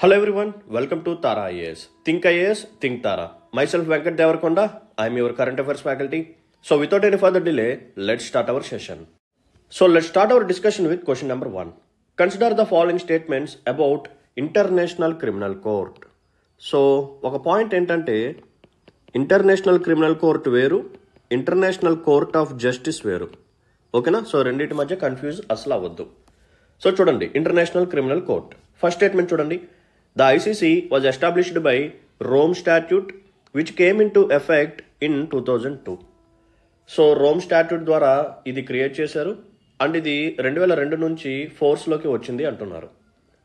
hello everyone welcome to Tara IAS think IAS think Tara myself Venkat Devarakonda I'm your current affairs faculty so without any further delay let start our session so let start our discussion with question number one consider the following statements about international criminal court so ఒక point ఏంటంటే international criminal court వేరు international court of justice వేరు ఓకేనా so రెండింటి మధ్య confuse అసలు అవ్వద్దు so చూడండి international criminal court first statement చూడండి the The ICC was established by Rome Statute which effect in two thousand two so Rome statute ద్వారా ఇది క్రియేట్ చేశారు అండ్ ఇది రెండు వేల రెండు నుంచి ఫోర్స్లోకి వచ్చింది అంటున్నారు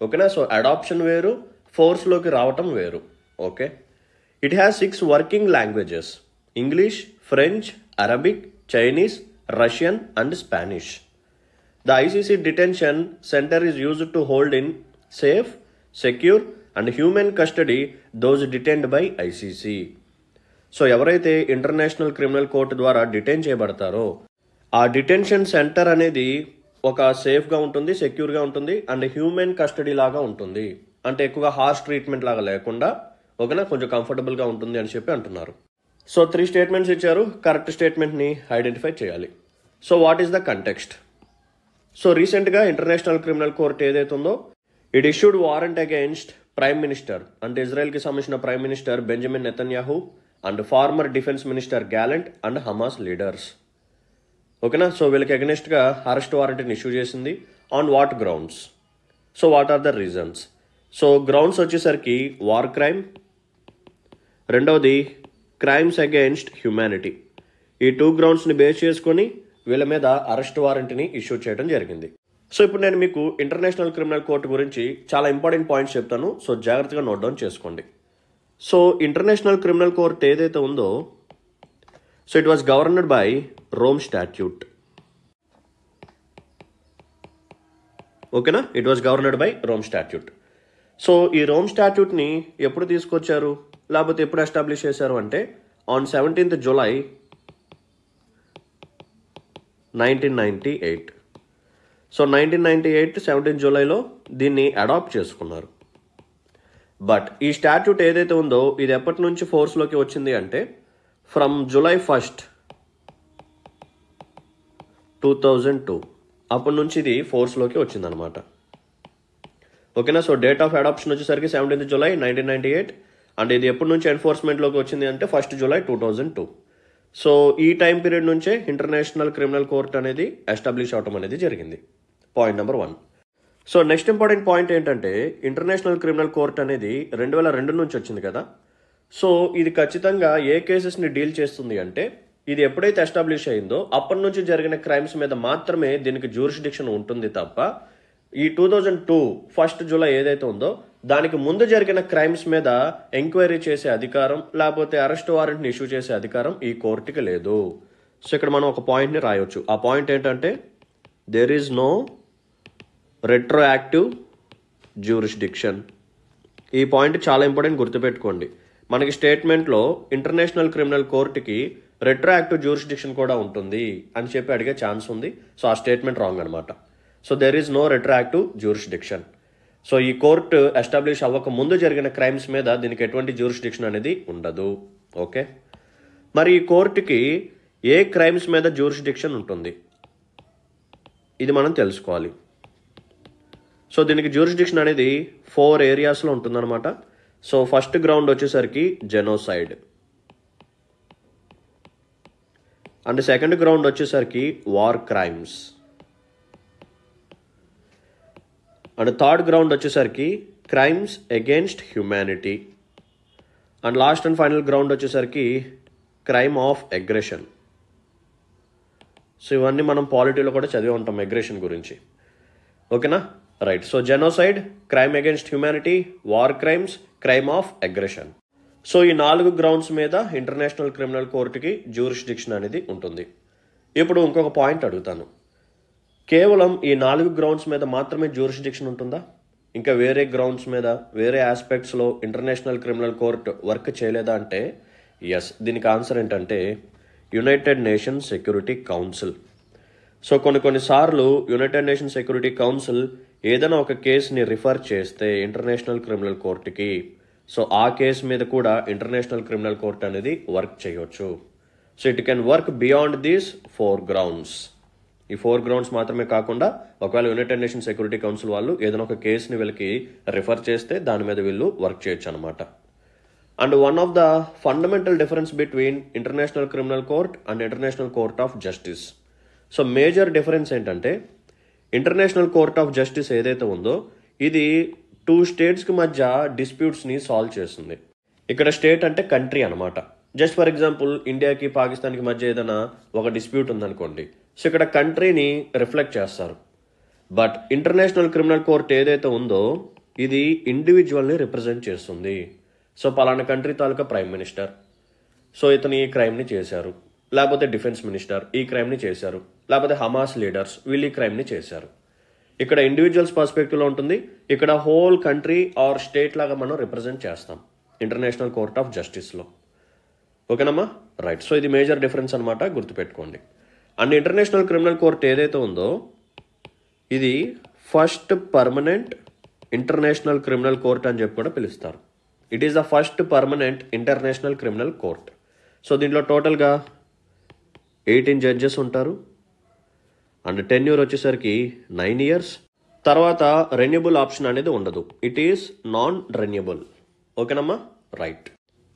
ఓకేనా సో అడాప్షన్ వేరు ఫోర్స్లోకి రావటం వేరు okay it has six working languages English French Arabic Chinese Russian and Spanish the ICC detention centre is used to hold in safe secure and humane custody those detained by ICC so ఎవరైతే international criminal court ద్వారా detain చేయబడతారో ఆ detention centre అనేది ఒక సేఫ్గా ఉంటుంది సెక్యూర్గా ఉంటుంది and humane custody లాగా ఉంటుంది అంటే ఎక్కువగా హార్ష్ ట్రీట్మెంట్ లాగా లేకుండా ఓకేనా కొంచెం కంఫర్టబుల్గా ఉంటుంది అని చెప్పి అంటున్నారు సో త్రీ స్టేట్మెంట్స్ ఇచ్చారు కరెక్ట్ స్టేట్మెంట్ని ఐడెంటిఫై చేయాలి so what is the context so రీసెంట్గా ఇంటర్నేషనల్ క్రిమినల్ కోర్ట్ ఏదైతుందో ఉందో it issued warrant against prime minister అంటే ఇజ్రాయెల్కి సంబంధించిన prime minister Benjamin Netanyahu and former defence minister Gallant and Hamas leaders ఓకేనా సో వీళ్ళకి అగెనిస్ట్గా అరెస్ట్ వారెంట్ని ఇష్యూ చేసింది on what grounds so what are the reasons so grounds వచ్చేసరికి war crime రెండవది క్రైమ్స్ అగెయిన్స్ట్ హ్యుమానిటీ ఈ టూ గ్రౌండ్స్ని base చేసుకొని వీళ్ళ మీద అరెస్ట్ వారెంట్ని ఇష్యూ చేయడం జరిగింది సో ఇప్పుడు నేను మీకు ఇంటర్నేషనల్ క్రిమినల్ కోర్టు గురించి చాలా ఇంపార్టెంట్ పాయింట్స్ చెప్తాను సో జాగ్రత్తగా నోట్ డౌన్ చేసుకోండి సో ఇంటర్నేషనల్ క్రిమినల్ కోర్ట్ ఏదైతే ఉందో so it was governed by Rome statute ఓకేనా it was governed by Rome statute so ఈ రోమ్ స్టాట్యూట్ని ఎప్పుడు తీసుకొచ్చారు లేకపోతే ఎప్పుడు ఎస్టాబ్లిష్ చేశారు అంటే on seventeenth July nineteen ninety eight so nineteen ninety eight seventeen జూలైలో దీన్ని అడాప్ట్ చేసుకున్నారు బట్ ఈ స్టాట్యూట్ ఏదైతే ఉందో ఇది ఎప్పటి నుంచి ఫోర్స్లోకి వచ్చింది అంటే from July first two thousand two అప్పటి నుంచి ఇది ఫోర్స్లోకి వచ్చిందనమాట ఓకేనా సో డేట్ ఆఫ్ అడాప్షన్ వచ్చేసరికి seventeenth July nineteen ninety eight and ఇది ఎప్పటి నుంచి ఎన్ఫోర్స్మెంట్లోకి వచ్చింది అంటే first July two thousand two so ఈ టైం పీరియడ్ నుంచే ఇంటర్నేషనల్ క్రిమినల్ కోర్ట్ అనేది ఎస్టాబ్లిష్ అవటం అనేది జరిగింది point number one so next important point ఏంటంటే ఇంటర్నేషనల్ క్రిమినల్ కోర్ట్ అనేది రెండు వేల రెండు నుంచి వచ్చింది కదా సో ఇది ఖచ్చితంగా ఏ కేసెస్ని డీల్ చేస్తుంది అంటే ఇది ఎప్పుడైతే ఎస్టాబ్లిష్ అయిందో అప్పటి నుంచి జరిగిన క్రైమ్స్ మీద మాత్రమే దీనికి జ్యూరిస్డిక్షన్ ఉంటుంది తప్ప ఈ two thousand two first July ఏదైతే ఉందో దానికి ముందు జరిగిన క్రైమ్స్ మీద ఎంక్వైరీ చేసే అధికారం లేకపోతే అరెస్ట్ వారెంట్ని ఇష్యూ చేసే అధికారం ఈ కోర్టుకి లేదు సో ఇక్కడ మనం ఒక పాయింట్ని రాయొచ్చు ఆ పాయింట్ ఏంటంటే there is no retroactive jurisdiction ఈ పాయింట్ చాలా ఇంపార్టెంట్ గుర్తుపెట్టుకోండి మనకి స్టేట్మెంట్లో ఇంటర్నేషనల్ క్రిమినల్ కోర్టుకి రెట్రో యాక్టివ్ జ్యూరిస్డిక్షన్ కూడా ఉంటుంది అని చెప్పి అడిగే ఛాన్స్ ఉంది సో ఆ స్టేట్మెంట్ రాంగ్ అనమాట so there is no retroactive jurisdiction so ఈ కోర్టు ఎస్టాబ్లిష్ అవ్వక ముందు జరిగిన క్రైమ్స్ మీద దీనికి ఎటువంటి జ్యూరిస్డిక్షన్ అనేది ఉండదు ఓకే మరి ఈ కోర్టుకి ఏ క్రైమ్స్ మీద జ్యూరిస్డిక్షన్ ఉంటుంది ఇది మనం తెలుసుకోవాలి సో దీనికి జ్యూరిస్డిక్షన్ అనేది ఫోర్ ఏరియాస్లో ఉంటుందన్నమాట సో ఫస్ట్ గ్రౌండ్ వచ్చేసరికి జెనోసైడ్ అండ్ సెకండ్ గ్రౌండ్ వచ్చేసరికి war crimes and third ground వచ్చేసరికి crimes against humanity and last and final ground వచ్చేసరికి క్రైమ్ ఆఫ్ అగ్రెషన్ సో ఇవన్నీ మనం పాలిటీలో కూడా చదివి ఉంటాం అగ్రెషన్ గురించి ఓకేనా right so genocide crime against humanity war crimes crime of aggression so ఈ నాలుగు గ్రౌండ్స్ మీద ఇంటర్నేషనల్ క్రిమినల్ కోర్టుకి జ్యూరిస్డిక్షన్ అనేది ఉంటుంది ఇప్పుడు ఇంకొక పాయింట్ అడుగుతాను కేవలం ఈ నాలుగు గ్రౌండ్స్ మీద మాత్రమే జ్యూరిస్డిక్షన్ ఉంటుందా ఇంకా వేరే గ్రౌండ్స్ మీద వేరే ఆస్పెక్ట్స్లో ఇంటర్నేషనల్ క్రిమినల్ కోర్టు వర్క్ చేయలేదా అంటే ఎస్ దీనికి ఆన్సర్ ఏంటంటే United Nation security council so కొన్ని కొన్నిసార్లు యునైటెడ్ నేషన్స్ సెక్యూరిటీ కౌన్సిల్ ఏదైనా ఒక కేసుని రిఫర్ చేస్తే ఇంటర్నేషనల్ క్రిమినల్ కోర్టుకి సో ఆ కేసు మీద కూడా ఇంటర్నేషనల్ క్రిమినల్ కోర్ట్ అనేది వర్క్ చేయవచ్చు so it can work beyond these four grounds ఈ ఫోర్ గ్రౌండ్స్ మాత్రమే కాకుండా ఒకవేళ యునైటెడ్ నేషన్ సెక్యూరిటీ కౌన్సిల్ వాళ్ళు ఏదైనా ఒక కేసుని వీళ్ళకి రిఫర్ చేస్తే దాని మీద వీళ్ళు వర్క్ చేయొచ్చు అనమాట and one of the fundamental difference between international criminal court and international court of justice so major difference ఏంటంటే ఇంటర్నేషనల్ కోర్ట్ ఆఫ్ జస్టిస్ ఏదైతే ఉందో ఇది టూ స్టేట్స్కి మధ్య డిస్ప్యూట్స్ని సాల్వ్ చేస్తుంది ఇక్కడ స్టేట్ అంటే కంట్రీ అనమాట జస్ట్ ఫర్ ఎగ్జాంపుల్ ఇండియాకి పాకిస్తాన్కి మధ్య ఏదైనా ఒక డిస్ప్యూట్ ఉందనుకోండి సో ఇక్కడ కంట్రీని రిఫ్లెక్ట్ చేస్తారు బట్ ఇంటర్నేషనల్ క్రిమినల్ కోర్ట్ ఏదైతే ఉందో ఇది ఇండివిజువల్ని రిప్రజెంట్ చేస్తుంది సో పలానా కంట్రీ తాలూకా ప్రైమ్ మినిస్టర్ సో ఇతను ఈ క్రైమ్ని చేశారు లేకపోతే డిఫెన్స్ మినిస్టర్ ఈ క్రైమ్ని చేశారు లేకపోతే హమాస్ లీడర్స్ వీళ్ళు ఈ క్రైమ్ని చేశారు ఇక్కడ ఇండివిజువల్స్ పర్స్పెక్టివ్లో ఉంటుంది ఇక్కడ హోల్ కంట్రీ ఆర్ స్టేట్ లాగా మనం రిప్రజెంట్ చేస్తాం ఇంటర్నేషనల్ కోర్ట్ ఆఫ్ జస్టిస్లో ఓకేనమ్మా రైట్ సో ఇది మేజర్ డిఫరెన్స్ అనమాట గుర్తుపెట్టుకోండి అండ్ ఇంటర్నేషనల్ క్రిమినల్ కోర్ట్ ఏదైతే ఉందో ఇది first permanent international criminal court అని చెప్పి కూడా పిలుస్తారు it is the first permanent international criminal court so దీంట్లో టోటల్గా ఎయిటీన్ జడ్జెస్ ఉంటారు అండ్ టెన్ ఇయర్ వచ్చేసరికి నైన్ ఇయర్స్ తర్వాత రెన్యూబుల్ ఆప్షన్ అనేది ఉండదు ఇట్ ఈస్ నాన్ రెన్యూబుల్ ఓకేనమ్మా రైట్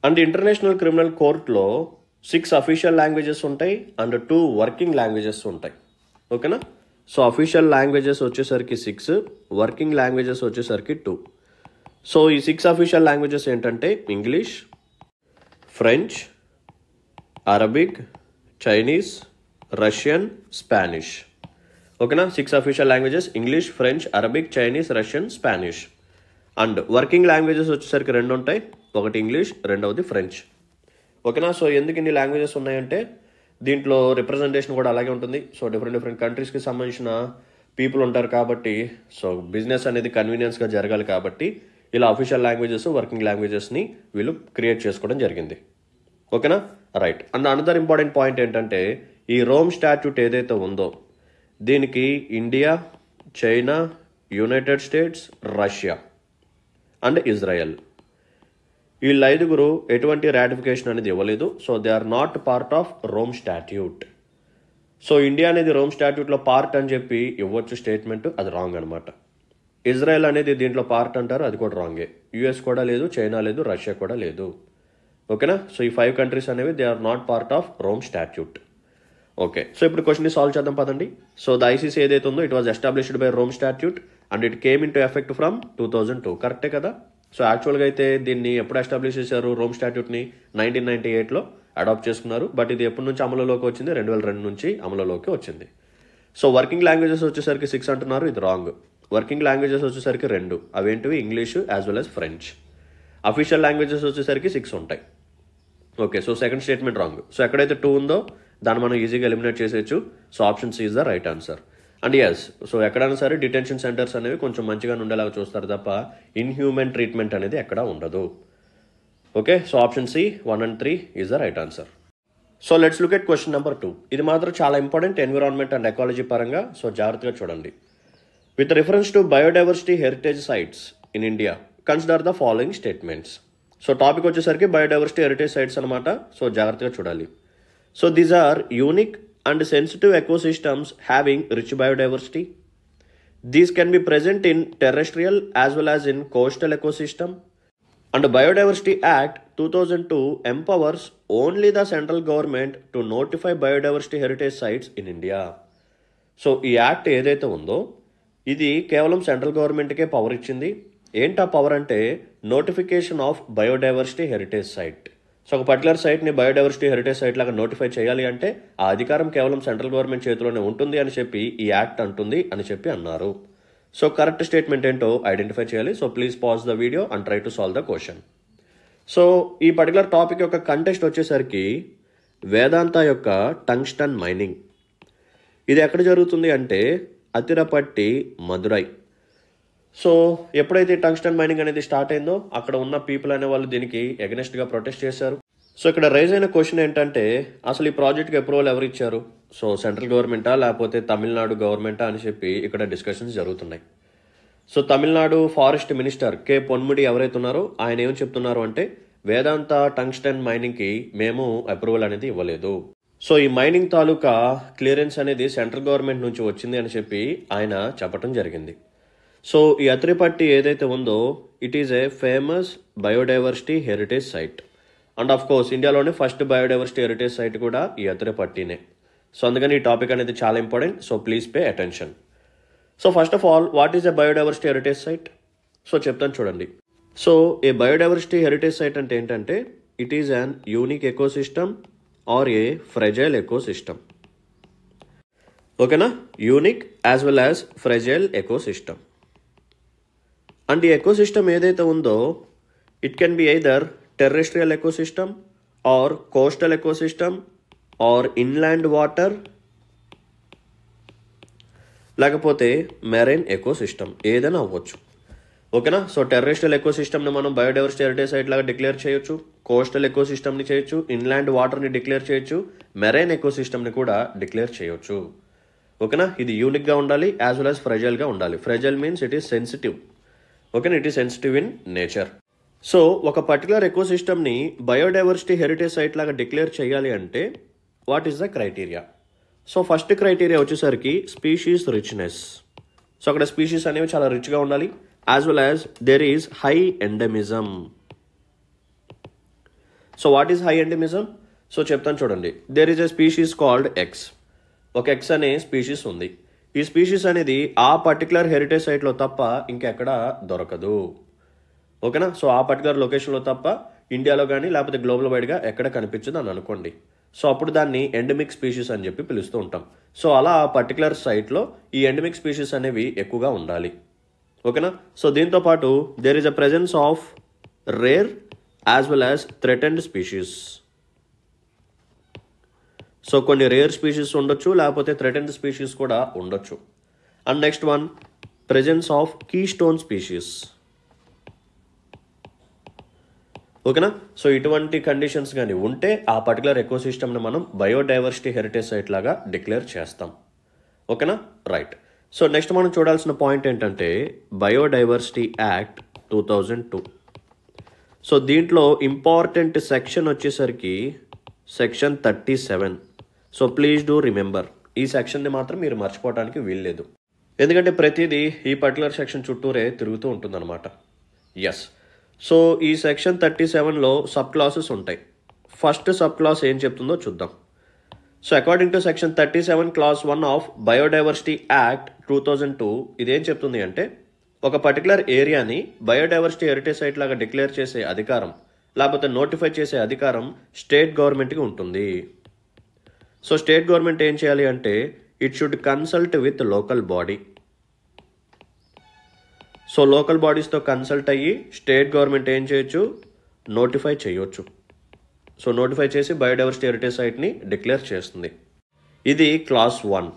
అండ్ ఇంటర్నేషనల్ క్రిమినల్ కోర్టులో సిక్స్ అఫీషియల్ లాంగ్వేజెస్ ఉంటాయి అండ్ టూ వర్కింగ్ లాంగ్వేజెస్ ఉంటాయి ఓకేనా సో అఫీషియల్ లాంగ్వేజెస్ వచ్చేసరికి సిక్స్ వర్కింగ్ లాంగ్వేజెస్ వచ్చేసరికి టూ సో ఈ సిక్స్ అఫీషియల్ లాంగ్వేజెస్ ఏంటంటే English French Arabic Chinese Russian Spanish ఓకేనా six official languages English French Arabic Chinese Russian Spanish and working languages వచ్చేసరికి రెండు ఉంటాయి ఒకటి ఇంగ్లీష్ రెండవది ఫ్రెంచ్ ఓకేనా సో ఎందుకు ఇన్ని లాంగ్వేజెస్ ఉన్నాయంటే దీంట్లో రిప్రజెంటేషన్ కూడా అలాగే ఉంటుంది సో డిఫరెంట్ డిఫరెంట్ కంట్రీస్కి సంబంధించిన పీపుల్ ఉంటారు కాబట్టి సో బిజినెస్ అనేది కన్వీనియన్స్గా జరగాలి కాబట్టి ఇలా అఫీషియల్ లాంగ్వేజెస్ వర్కింగ్ లాంగ్వేజెస్ని వీళ్ళు క్రియేట్ చేసుకోవడం జరిగింది ఓకేనా right and another important point ఏంటంటే ఈ రోమ్ స్టాట్యూట్ ఏదైతే ఉందో దీనికి India China United States Russia and Israel వీళ్ళ ఐదుగురు ఎటువంటి రాటిఫికేషన్ అనేది ఇవ్వలేదు so they are not part of Rome statute so India అనేది రోమ్ స్టాట్యూట్లో పార్ట్ అని చెప్పి ఇవ్వచ్చు స్టేట్మెంట్ అది రాంగ్ అనమాట ఇజ్రాయెల్ అనేది దీంట్లో పార్ట్ అంటారు అది కూడా రాంగే యుఎస్ కూడా లేదు చైనా లేదు రష్యా కూడా లేదు ఓకేనా సో ఈ ఫైవ్ కంట్రీస్ అనేవి they are not part of Rome statute okay so ఇప్పుడు క్వశ్చన్ సాల్వ్ చేద్దాం పదండి సో ద ఐసీసీ ఏదైతే ఉందో it was established by Rome statute and it came in to effect from two thousand two కరెక్టే కదా సో యాక్చువల్గా అయితే దీన్ని ఎప్పుడు ఎస్టాబ్లిష్ చేశారు రోమ్ స్టాట్యూట్ని నైన్టీన్ నైన్టీ ఎయిట్లో అడాప్ట్ చేసుకున్నారు బట్ ఇది ఎప్పటి నుంచి అమలులోకి వచ్చింది రెండు వేల రెండు నుంచి అమలులోకి వచ్చింది సో వర్కింగ్ లాంగ్వేజెస్ వచ్చేసరికి సిక్స్ అంటున్నారు ఇది రాంగ్ వర్కింగ్ లాంగ్వేజెస్ వచ్చేసరికి రెండు అవేంటివి English as well as French official languages వచ్చేసరికి సిక్స్ ఉంటాయి okay so second statement wrong so ఎక్కడైతే టూ ఉందో దాన్ని మనం ఈజీగా ఎలిమినేట్ చేసేయచ్చు so option C is the right answer and yes so ఎక్కడైనా సరే డిటెన్షన్ సెంటర్స్ అనేవి కొంచెం మంచిగా ఉండేలాగా చూస్తారు తప్ప ఇన్హ్యూమన్ ట్రీట్మెంట్ అనేది ఎక్కడ ఉండదు okay so option C one and three is the right answer so let's look at question number two ఇది మాత్రం చాలా ఇంపార్టెంట్ ఎన్విరాన్మెంట్ అండ్ ఎకాలజీ పరంగా సో జాగ్రత్తగా చూడండి with reference to biodiversity heritage sites in India consider the following statements so topic వచ్చేసరికి biodiversity heritage sites అనమాట so జాగ్రత్తగా చూడాలి so these are unique and sensitive ecosystems having rich biodiversity these can be present in terrestrial as well as in coastal ecosystem and biodiversity act two thousand two empowers only the central government to notify biodiversity heritage sites in India so ఈ act ఏదైతే ఉందో ఇది కేవలం central గవర్నమెంట్కే power ఇచ్చింది ఏంటా power అంటే notification of biodiversity heritage site so ఒక particular సైట్ని బయోడైవర్సిటీ హెరిటేజ్ సైట్ లాగా నోటిఫై చేయాలి అంటే ఆ అధికారం కేవలం సెంట్రల్ గవర్నమెంట్ చేతిలోనే ఉంటుంది అని చెప్పి ఈ యాక్ట్ అంటుంది అని చెప్పి అన్నారు సో కరెక్ట్ స్టేట్మెంట్ ఏంటో ఐడెంటిఫై చేయాలి so please pause the video and try to solve the question so ఈ పర్టికులర్ టాపిక్ యొక్క కంటెస్ట్ వచ్చేసరికి వేదాంత యొక్క టంగ్స్టన్ మైనింగ్ ఇది ఎక్కడ జరుగుతుంది అంటే అతిరపట్టి మదురై సో ఎప్పుడైతే టంగ్స్టన్ మైనింగ్ అనేది స్టార్ట్ అయిందో అక్కడ ఉన్న పీపుల్ అనే వాళ్ళు దీనికి ఎగనెస్ట్గా ప్రొటెస్ట్ చేశారు సో ఇక్కడ రైజ్ అయిన క్వశ్చన్ ఏంటంటే అసలు ఈ ప్రాజెక్ట్కి అప్రూవల్ ఎవరు ఇచ్చారు సో సెంట్రల్ గవర్నమెంటా లేకపోతే తమిళనాడు గవర్నమెంటా అని చెప్పి ఇక్కడ డిస్కషన్స్ జరుగుతున్నాయి so Tamil Nadu forest minister K Ponmudi ఎవరైతే ఉన్నారో ఆయన ఏం చెప్తున్నారు అంటే వేదాంత టంగ్స్టన్ మైనింగ్కి మేము అప్రూవల్ అనేది ఇవ్వలేదు సో ఈ మైనింగ్ తాలూకా క్లియరెన్స్ అనేది సెంట్రల్ గవర్నమెంట్ నుంచి వచ్చింది అని చెప్పి ఆయన చెప్పడం జరిగింది సో ఈ అత్రిపట్టి ఏదైతే ఉందో it is a famous biodiversity heritage site and of course ఇండియాలోనే ఫస్ట్ బయోడైవర్సిటీ హెరిటేజ్ సైట్ కూడా ఈ అత్రిపట్టినే సో అందుకని ఈ టాపిక్ అనేది చాలా important so please pay attention so first of all what is a biodiversity heritage site so చెప్తాను చూడండి so a biodiversity heritage site అంటే ఏంటంటే it is an unique ecosystem or a fragile ecosystem ఓకేనా unique as well as fragile ecosystem and ఈ ecosystem ఏదైతే ఉందో it can be either terrestrial ecosystem or coastal ecosystem or inland water లేకపోతే marine ecosystem ఏదైనా అవ్వచ్చు ఓకేనా so terrestrial ఎకోసిస్టమ్ని మనం బయోడైవర్సిటీ సైట్ లాగా డిక్లేర్ చేయొచ్చు కోస్టల్ ఎకోసిస్టమ్ని చేయొచ్చు ఇన్లాండ్ వాటర్ని డిక్లేర్ చేయొచ్చు మెరైన్ ఎకోసిస్టమ్ని కూడా డిక్లేర్ చేయొచ్చు ఓకేనా ఇది యూనిక్గా ఉండాలి యాజ్ వెల్ యాజ్ ఫ్రెజైల్గా ఉండాలి fragile means it is sensitive okay it is sensitive in nature so ఒక పర్టికులర్ ఎకోసిస్టమ్ని బయోడైవర్సిటీ హెరిటేజ్ సైట్ లాగా డిక్లేర్ చేయాలి అంటే what is the criteria so first criteria వచ్చేసరికి స్పీషీస్ రిచ్నెస్ సో అక్కడ స్పీషీస్ అనేవి చాలా రిచ్గా ఉండాలి as well as there is high endemism so what is high endemism so చెప్తాను చూడండి there is a species called X ఒక ఎక్స్ అనే స్పీషీస్ ఉంది ఈ స్పీషీస్ అనేది ఆ పర్టికులర్ హెరిటేజ్ సైట్లో తప్ప ఇంకెక్కడ దొరకదు ఓకేనా సో ఆ పర్టికులర్ లొకేషన్లో తప్ప ఇండియాలో కానీ లేకపోతే గ్లోబల్ వైడ్గా ఎక్కడ కనిపించదు అని అనుకోండి సో అప్పుడు దాన్ని ఎండమిక్ స్పీషీస్ అని చెప్పి పిలుస్తూ ఉంటాం సో అలా ఆ పర్టికులర్ సైట్లో ఈ ఎండమిక్ స్పీషీస్ అనేవి ఎక్కువగా ఉండాలి ఓకేనా సో దీంతో పాటు there is a presence of rare as well as threatened species so కొన్ని రేర్ స్పీషీస్ ఉండొచ్చు లేకపోతే థ్రెటెన్ స్పీషీస్ కూడా ఉండొచ్చు and next one presence of keystone species ఓకేనా సో ఇటువంటి కండిషన్స్ కానీ ఉంటే ఆ పర్టికులర్ ఎకోసిస్టమ్ని మనం బయోడైవర్సిటీ హెరిటేజ్ సైట్ లాగా డిక్లేర్ చేస్తాం ఓకేనా రైట్ సో నెక్స్ట్ మనం చూడాల్సిన పాయింట్ ఏంటంటే biodiversity act two thousand two so దీంట్లో ఇంపార్టెంట్ సెక్షన్ వచ్చేసరికి section thirty seven so please do remember ఈ సెక్షన్ని మాత్రం మీరు మర్చిపోవడానికి వీల్లేదు ఎందుకంటే ప్రతిదీ ఈ పర్టికులర్ సెక్షన్ చుట్టూరే తిరుగుతూ ఉంటుందన్నమాట ఎస్ సో ఈ సెక్షన్ థర్టీ సెవెన్లో సబ్ క్లాసెస్ ఉంటాయి ఫస్ట్ సబ్ క్లాస్ ఏం చెప్తుందో చూద్దాం so according to section thirty seven clause one of biodiversity act two thousand two ఇదేం చెప్తుంది అంటే ఒక పర్టికులర్ ఏరియాని బయోడైవర్సిటీ హెరిటేజ్ సైట్ లాగా డిక్లేర్ చేసే అధికారం లేకపోతే నోటిఫై చేసే అధికారం స్టేట్ గవర్నమెంట్కి ఉంటుంది సో స్టేట్ గవర్నమెంట్ ఏం చేయాలి అంటే it should consult with local body so local బాడీస్తో కన్సల్ట్ అయ్యి స్టేట్ గవర్నమెంట్ ఏం చేయొచ్చు నోటిఫై చేయొచ్చు సో నోటిఫై చేసి బయోడైవర్సిటీ హెరిటేజ్ సైట్ని డిక్లేర్ చేస్తుంది ఇది clause one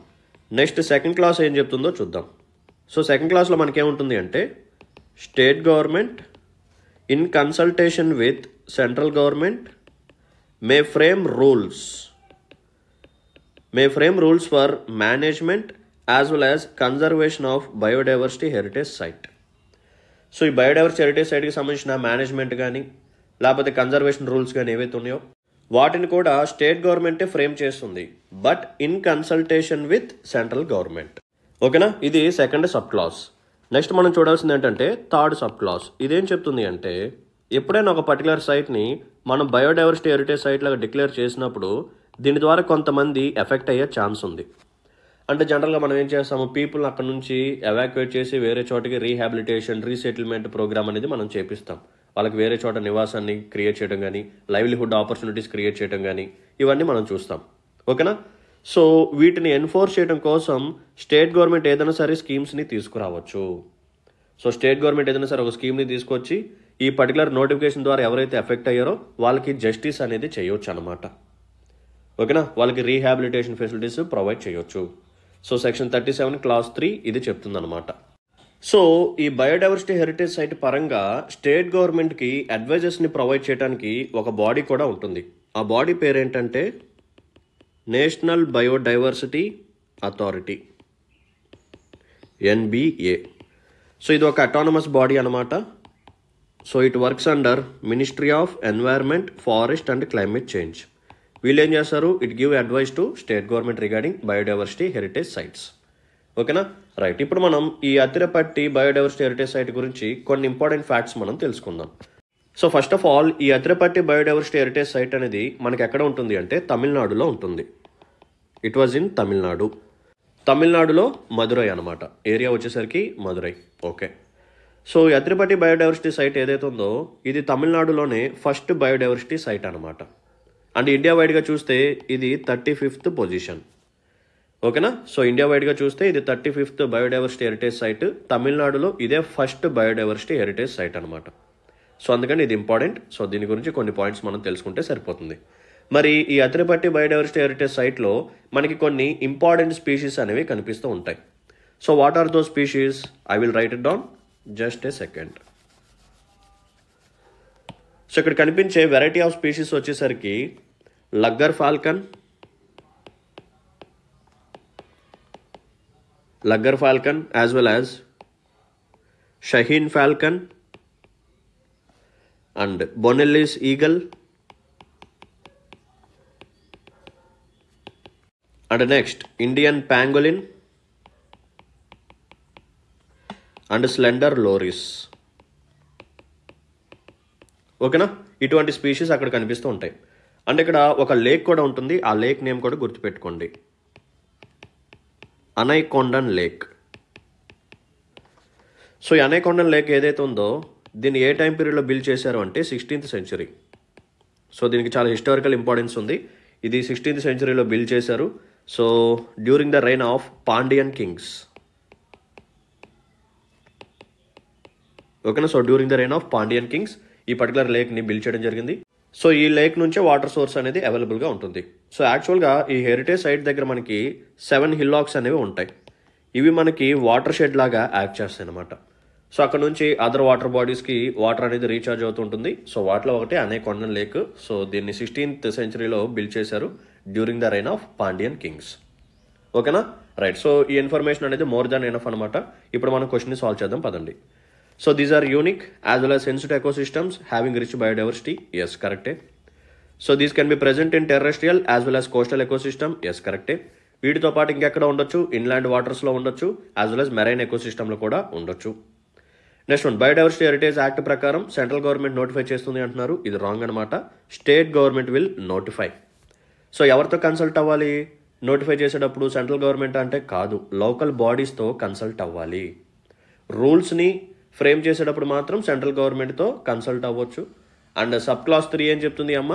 next second clause ఏం చెప్తుందో చూద్దాం సో సెకండ్ క్లాస్లో మనకేముంటుంది అంటే state government in consultation with central government may frame rules may frame rules for management as well as conservation of biodiversity heritage site so ఈ biodiversity heritage సైట్కి సంబంధించిన management కానీ లేకపోతే కన్జర్వేషన్ రూల్స్ కానీ ఏవైతే ఉన్నాయో వాటిని కూడా స్టేట్ గవర్నమెంటే ఫ్రేమ్ చేస్తుంది but in consultation with central government ఓకేనా ఇది సెకండ్ సబ్ క్లాస్ నెక్స్ట్ మనం చూడాల్సింది ఏంటంటే థర్డ్ సబ్ క్లాస్ ఇదేం చెప్తుంది అంటే ఎప్పుడైనా ఒక పర్టికులర్ సైట్ని మనం బయోడైవర్సిటీ హెరిటేజ్ సైట్ లాగా డిక్లేర్ చేసినప్పుడు దీని ద్వారా కొంతమంది ఎఫెక్ట్ అయ్యే ఛాన్స్ ఉంది అంటే జనరల్గా మనం ఏం చేస్తాము పీపుల్ అక్కడ నుంచి ఎవాక్యుయేట్ చేసి వేరే చోటకి రీహాబిలిటేషన్ రీసెటిల్మెంట్ ప్రోగ్రామ్ అనేది మనం చేపిస్తాం వాళ్ళకి వేరే చోట నివాసాన్ని క్రియేట్ చేయడం కానీ లైవ్లీహుడ్ ఆపర్చునిటీస్ క్రియేట్ చేయడం కానీ ఇవన్నీ మనం చూస్తాం ఓకేనా సో వీటిని ఎన్ఫోర్స్ చేయడం కోసం స్టేట్ గవర్నమెంట్ ఏదైనా సరే స్కీమ్స్ని తీసుకురావచ్చు సో స్టేట్ గవర్నమెంట్ ఏదైనా సరే ఒక స్కీమ్ని తీసుకొచ్చి ఈ పర్టికులర్ నోటిఫికేషన్ ద్వారా ఎవరైతే ఎఫెక్ట్ అయ్యారో వాళ్ళకి జస్టిస్ అనేది చేయవచ్చు అనమాట ఓకేనా వాళ్ళకి రీహాబిలిటేషన్ ఫెసిలిటీస్ ప్రొవైడ్ చేయొచ్చు so section thirty seven clause three ఇది అనమాట సో ఈ బయోడైవర్సిటీ హెరిటేజ్ సైట్ పరంగా స్టేట్ గవర్నమెంట్కి అడ్వైజర్స్ని ప్రొవైడ్ చేయడానికి ఒక బాడీ కూడా ఉంటుంది ఆ బాడీ పేరేంటంటే national biodiversity authority NBA so ఇది ఒక అటానమస్ బాడీ అనమాట so it works under ministry of environment forest and climate change వీళ్ళు ఏం చేస్తారు it give advice to state government regarding biodiversity heritage sites ఓకేనా రైట్ ఇప్పుడు మనం ఈ అతిరపట్టి బయోడైవర్సిటీ హెరిటేజ్ సైట్ గురించి కొన్ని ఇంపార్టెంట్ ఫ్యాక్ట్స్ మనం తెలుసుకుందాం సో ఫస్ట్ ఆఫ్ ఆల్ ఈ అతిరపట్టి బయోడైవర్సిటీ హెరిటేజ్ సైట్ అనేది మనకి ఎక్కడ ఉంటుంది అంటే తమిళనాడులో ఉంటుంది ఇట్ వాజ్ ఇన్ తమిళనాడు తమిళనాడులో మదురై అనమాట ఏరియా వచ్చేసరికి మదురై ఓకే సో ఈ అతిరపట్టి బయోడైవర్సిటీ సైట్ ఏదైతే ఉందో ఇది తమిళనాడులోనే ఫస్ట్ బయోడైవర్సిటీ సైట్ అనమాట అండ్ ఇండియా వైడ్గా చూస్తే ఇది థర్టీ ఫిఫ్త్ పొజిషన్ ఓకేనా సో ఇండియా వైడ్గా చూస్తే ఇది thirty fifth biodiversity heritage site తమిళనాడులో ఇదే ఫస్ట్ బయోడైవర్సిటీ హెరిటేజ్ సైట్ అనమాట సో అందుకని ఇది ఇంపార్టెంట్ సో దీని గురించి కొన్ని పాయింట్స్ మనం తెలుసుకుంటే సరిపోతుంది మరి ఈ అతిరిపట్టి బయోడైవర్సిటీ హెరిటేజ్ సైట్లో మనకి కొన్ని ఇంపార్టెంట్ స్పీషీస్ అనేవి కనిపిస్తూ ఉంటాయి so what are those species I will write it down just a second so a variety of species which are like laggar falcon laggar falcon as well as shaheen falcon and Bonelli's eagle and next Indian pangolin and स्लेर loris ఓకేనా ఇటువంటి species అక్కడ కనిపిస్తూ ఉంటాయి అంటే ఇక్కడ ఒక lake కూడా ఉంటుంది ఆ లేక్ నేమ్ కూడా గుర్తుపెట్టుకోండి అనైకొండన్ లేక్ సో ఈ అనైకొండన్ లేక్ ఏదైతే ఉందో దీన్ని ఏ టైం పీరియడ్లో బిల్డ్ చేశారు అంటే సిక్స్టీన్త్ సెంచరీ సో దీనికి చాలా హిస్టారికల్ ఇంపార్టెన్స్ ఉంది ఇది సిక్స్టీన్త్ సెంచరీలో బిల్డ్ చేశారు so during the reign of Pandian kings ఓకేనా so during the reign of Pandian kings ఈ పర్టికులర్ లేక్ని బిల్డ్ చేయడం జరిగింది సో ఈ లేక్ నుంచే వాటర్ సోర్స్ అనేది అవైలబుల్గా ఉంటుంది సో యాక్చువల్గా ఈ హెరిటేజ్ సైట్ దగ్గర మనకి సెవెన్ హిల్లాక్స్ అనేవి ఉంటాయి ఇవి మనకి వాటర్ షెడ్ లాగా యాక్ట్ చేస్తాయి అనమాట సో అక్కడ నుంచి అదర్ వాటర్ బాడీస్కి వాటర్ అనేది రీఛార్జ్ అవుతుంటుంది సో వాటిలో ఒకటి వండన్ లేక్ సో దీన్ని సిక్స్టీన్త్ సెంచరీలో బిల్డ్ చేశారు during the reign of Pandian kings ఓకేనా రైట్ సో ఈ ఇన్ఫర్మేషన్ అనేది మోర్ దాన్ ఎనఫ్ అనమాట ఇప్పుడు మనం క్వశ్చన్ సాల్వ్ చేద్దాం పదండి so these are unique as well as sensitive ecosystems having rich biodiversity yes కరెక్టే so these can be present in terrestrial as well as coastal ecosystem yes కరెక్టే వీటితో పాటు ఇంకెక్కడ ఉండొచ్చు ఇన్లాండ్ వాటర్స్లో ఉండొచ్చు యాజ్ వెల్ యాజ్ మెరైన్ ఎకోసిస్టమ్లో కూడా ఉండొచ్చు next one biodiversity heritage act ప్రకారం సెంట్రల్ గవర్నమెంట్ నోటిఫై చేస్తుంది అంటున్నారు ఇది రాంగ్ అనమాట state government will notify so ఎవరితో కన్సల్ట్ అవ్వాలి నోటిఫై చేసేటప్పుడు సెంట్రల్ గవర్నమెంట్ అంటే కాదు లోకల్ బాడీస్తో కన్సల్ట్ అవ్వాలి రూల్స్ని ఫ్రేమ్ చేసేటప్పుడు మాత్రం సెంట్రల్ గవర్నమెంట్తో కన్సల్ట్ అవ్వచ్చు అండ్ సబ్ క్లాస్ త్రీ ఏం చెప్తుంది అమ్మ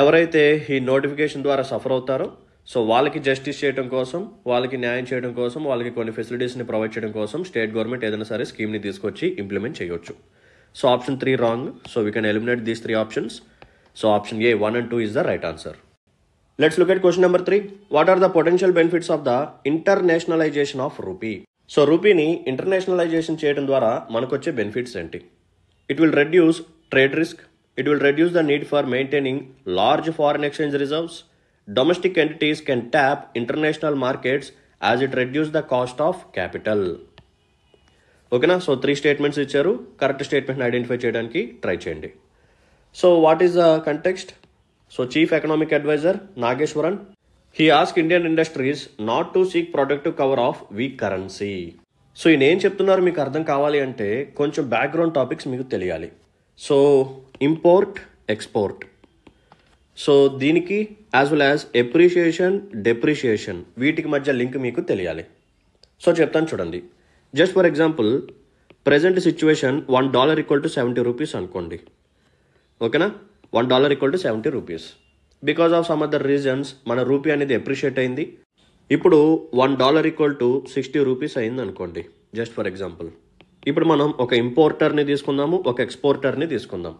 ఎవరైతే ఈ నోటిఫికేషన్ ద్వారా సఫర్ అవుతారో సో వాళ్ళకి జస్టిస్ చేయడం కోసం వాళ్ళకి న్యాయం చేయడం కోసం వాళ్ళకి కొన్ని ఫెసిలిటీస్ని ప్రొవైడ్ చేయడం కోసం స్టేట్ గవర్నమెంట్ ఏదైనా సరే స్కీమ్ని తీసుకొచ్చి ఇంప్లిమెంట్ చేయొచ్చు so option three wrong so we can eliminate these three options so option a one and two is the right answer let's look at question number three what are the potential benefits of the internationalisation of rupee so రూపీని internationalisation చేయడం ద్వారా మనకొచ్చే benefits ఏంటి it will reduce trade risk it will reduce the need for maintaining large foreign exchange reserves domestic entities can tap international markets as it reduce the cost of capital ఓకేనా so three statements ఇచ్చారు correct స్టేట్మెంట్ని identify చేయడానికి try చేయండి so what is the context so chief economic adviser Nageswaran he ask Indian industries not to seek product cover of weak currency so ఈయన ఏం చెప్తున్నారు మీకు అర్థం కావాలి అంటే కొంచెం బ్యాక్గ్రౌండ్ టాపిక్స్ మీకు తెలియాలి సో ఇంపోర్ట్ ఎక్స్పోర్ట్ సో దీనికి as well as appreciation depreciation వీటికి మధ్య లింక్ మీకు తెలియాలి సో చెప్తాను చూడండి just for example present situation one dollar equal to seventy rupees అనుకోండి ఓకేనా one dollar equal to seventy rupees because of some other reasons మన రూపీ అనేది అప్రిషియేట్ అయింది ఇప్పుడు one dollar equal to sixty rupees అయింది అనుకోండి జస్ట్ ఫర్ ఎగ్జాంపుల్ ఇప్పుడు మనం ఒక ఇంపోర్టర్ని తీసుకుందాము ఒక ఎక్స్పోర్టర్ని తీసుకుందాం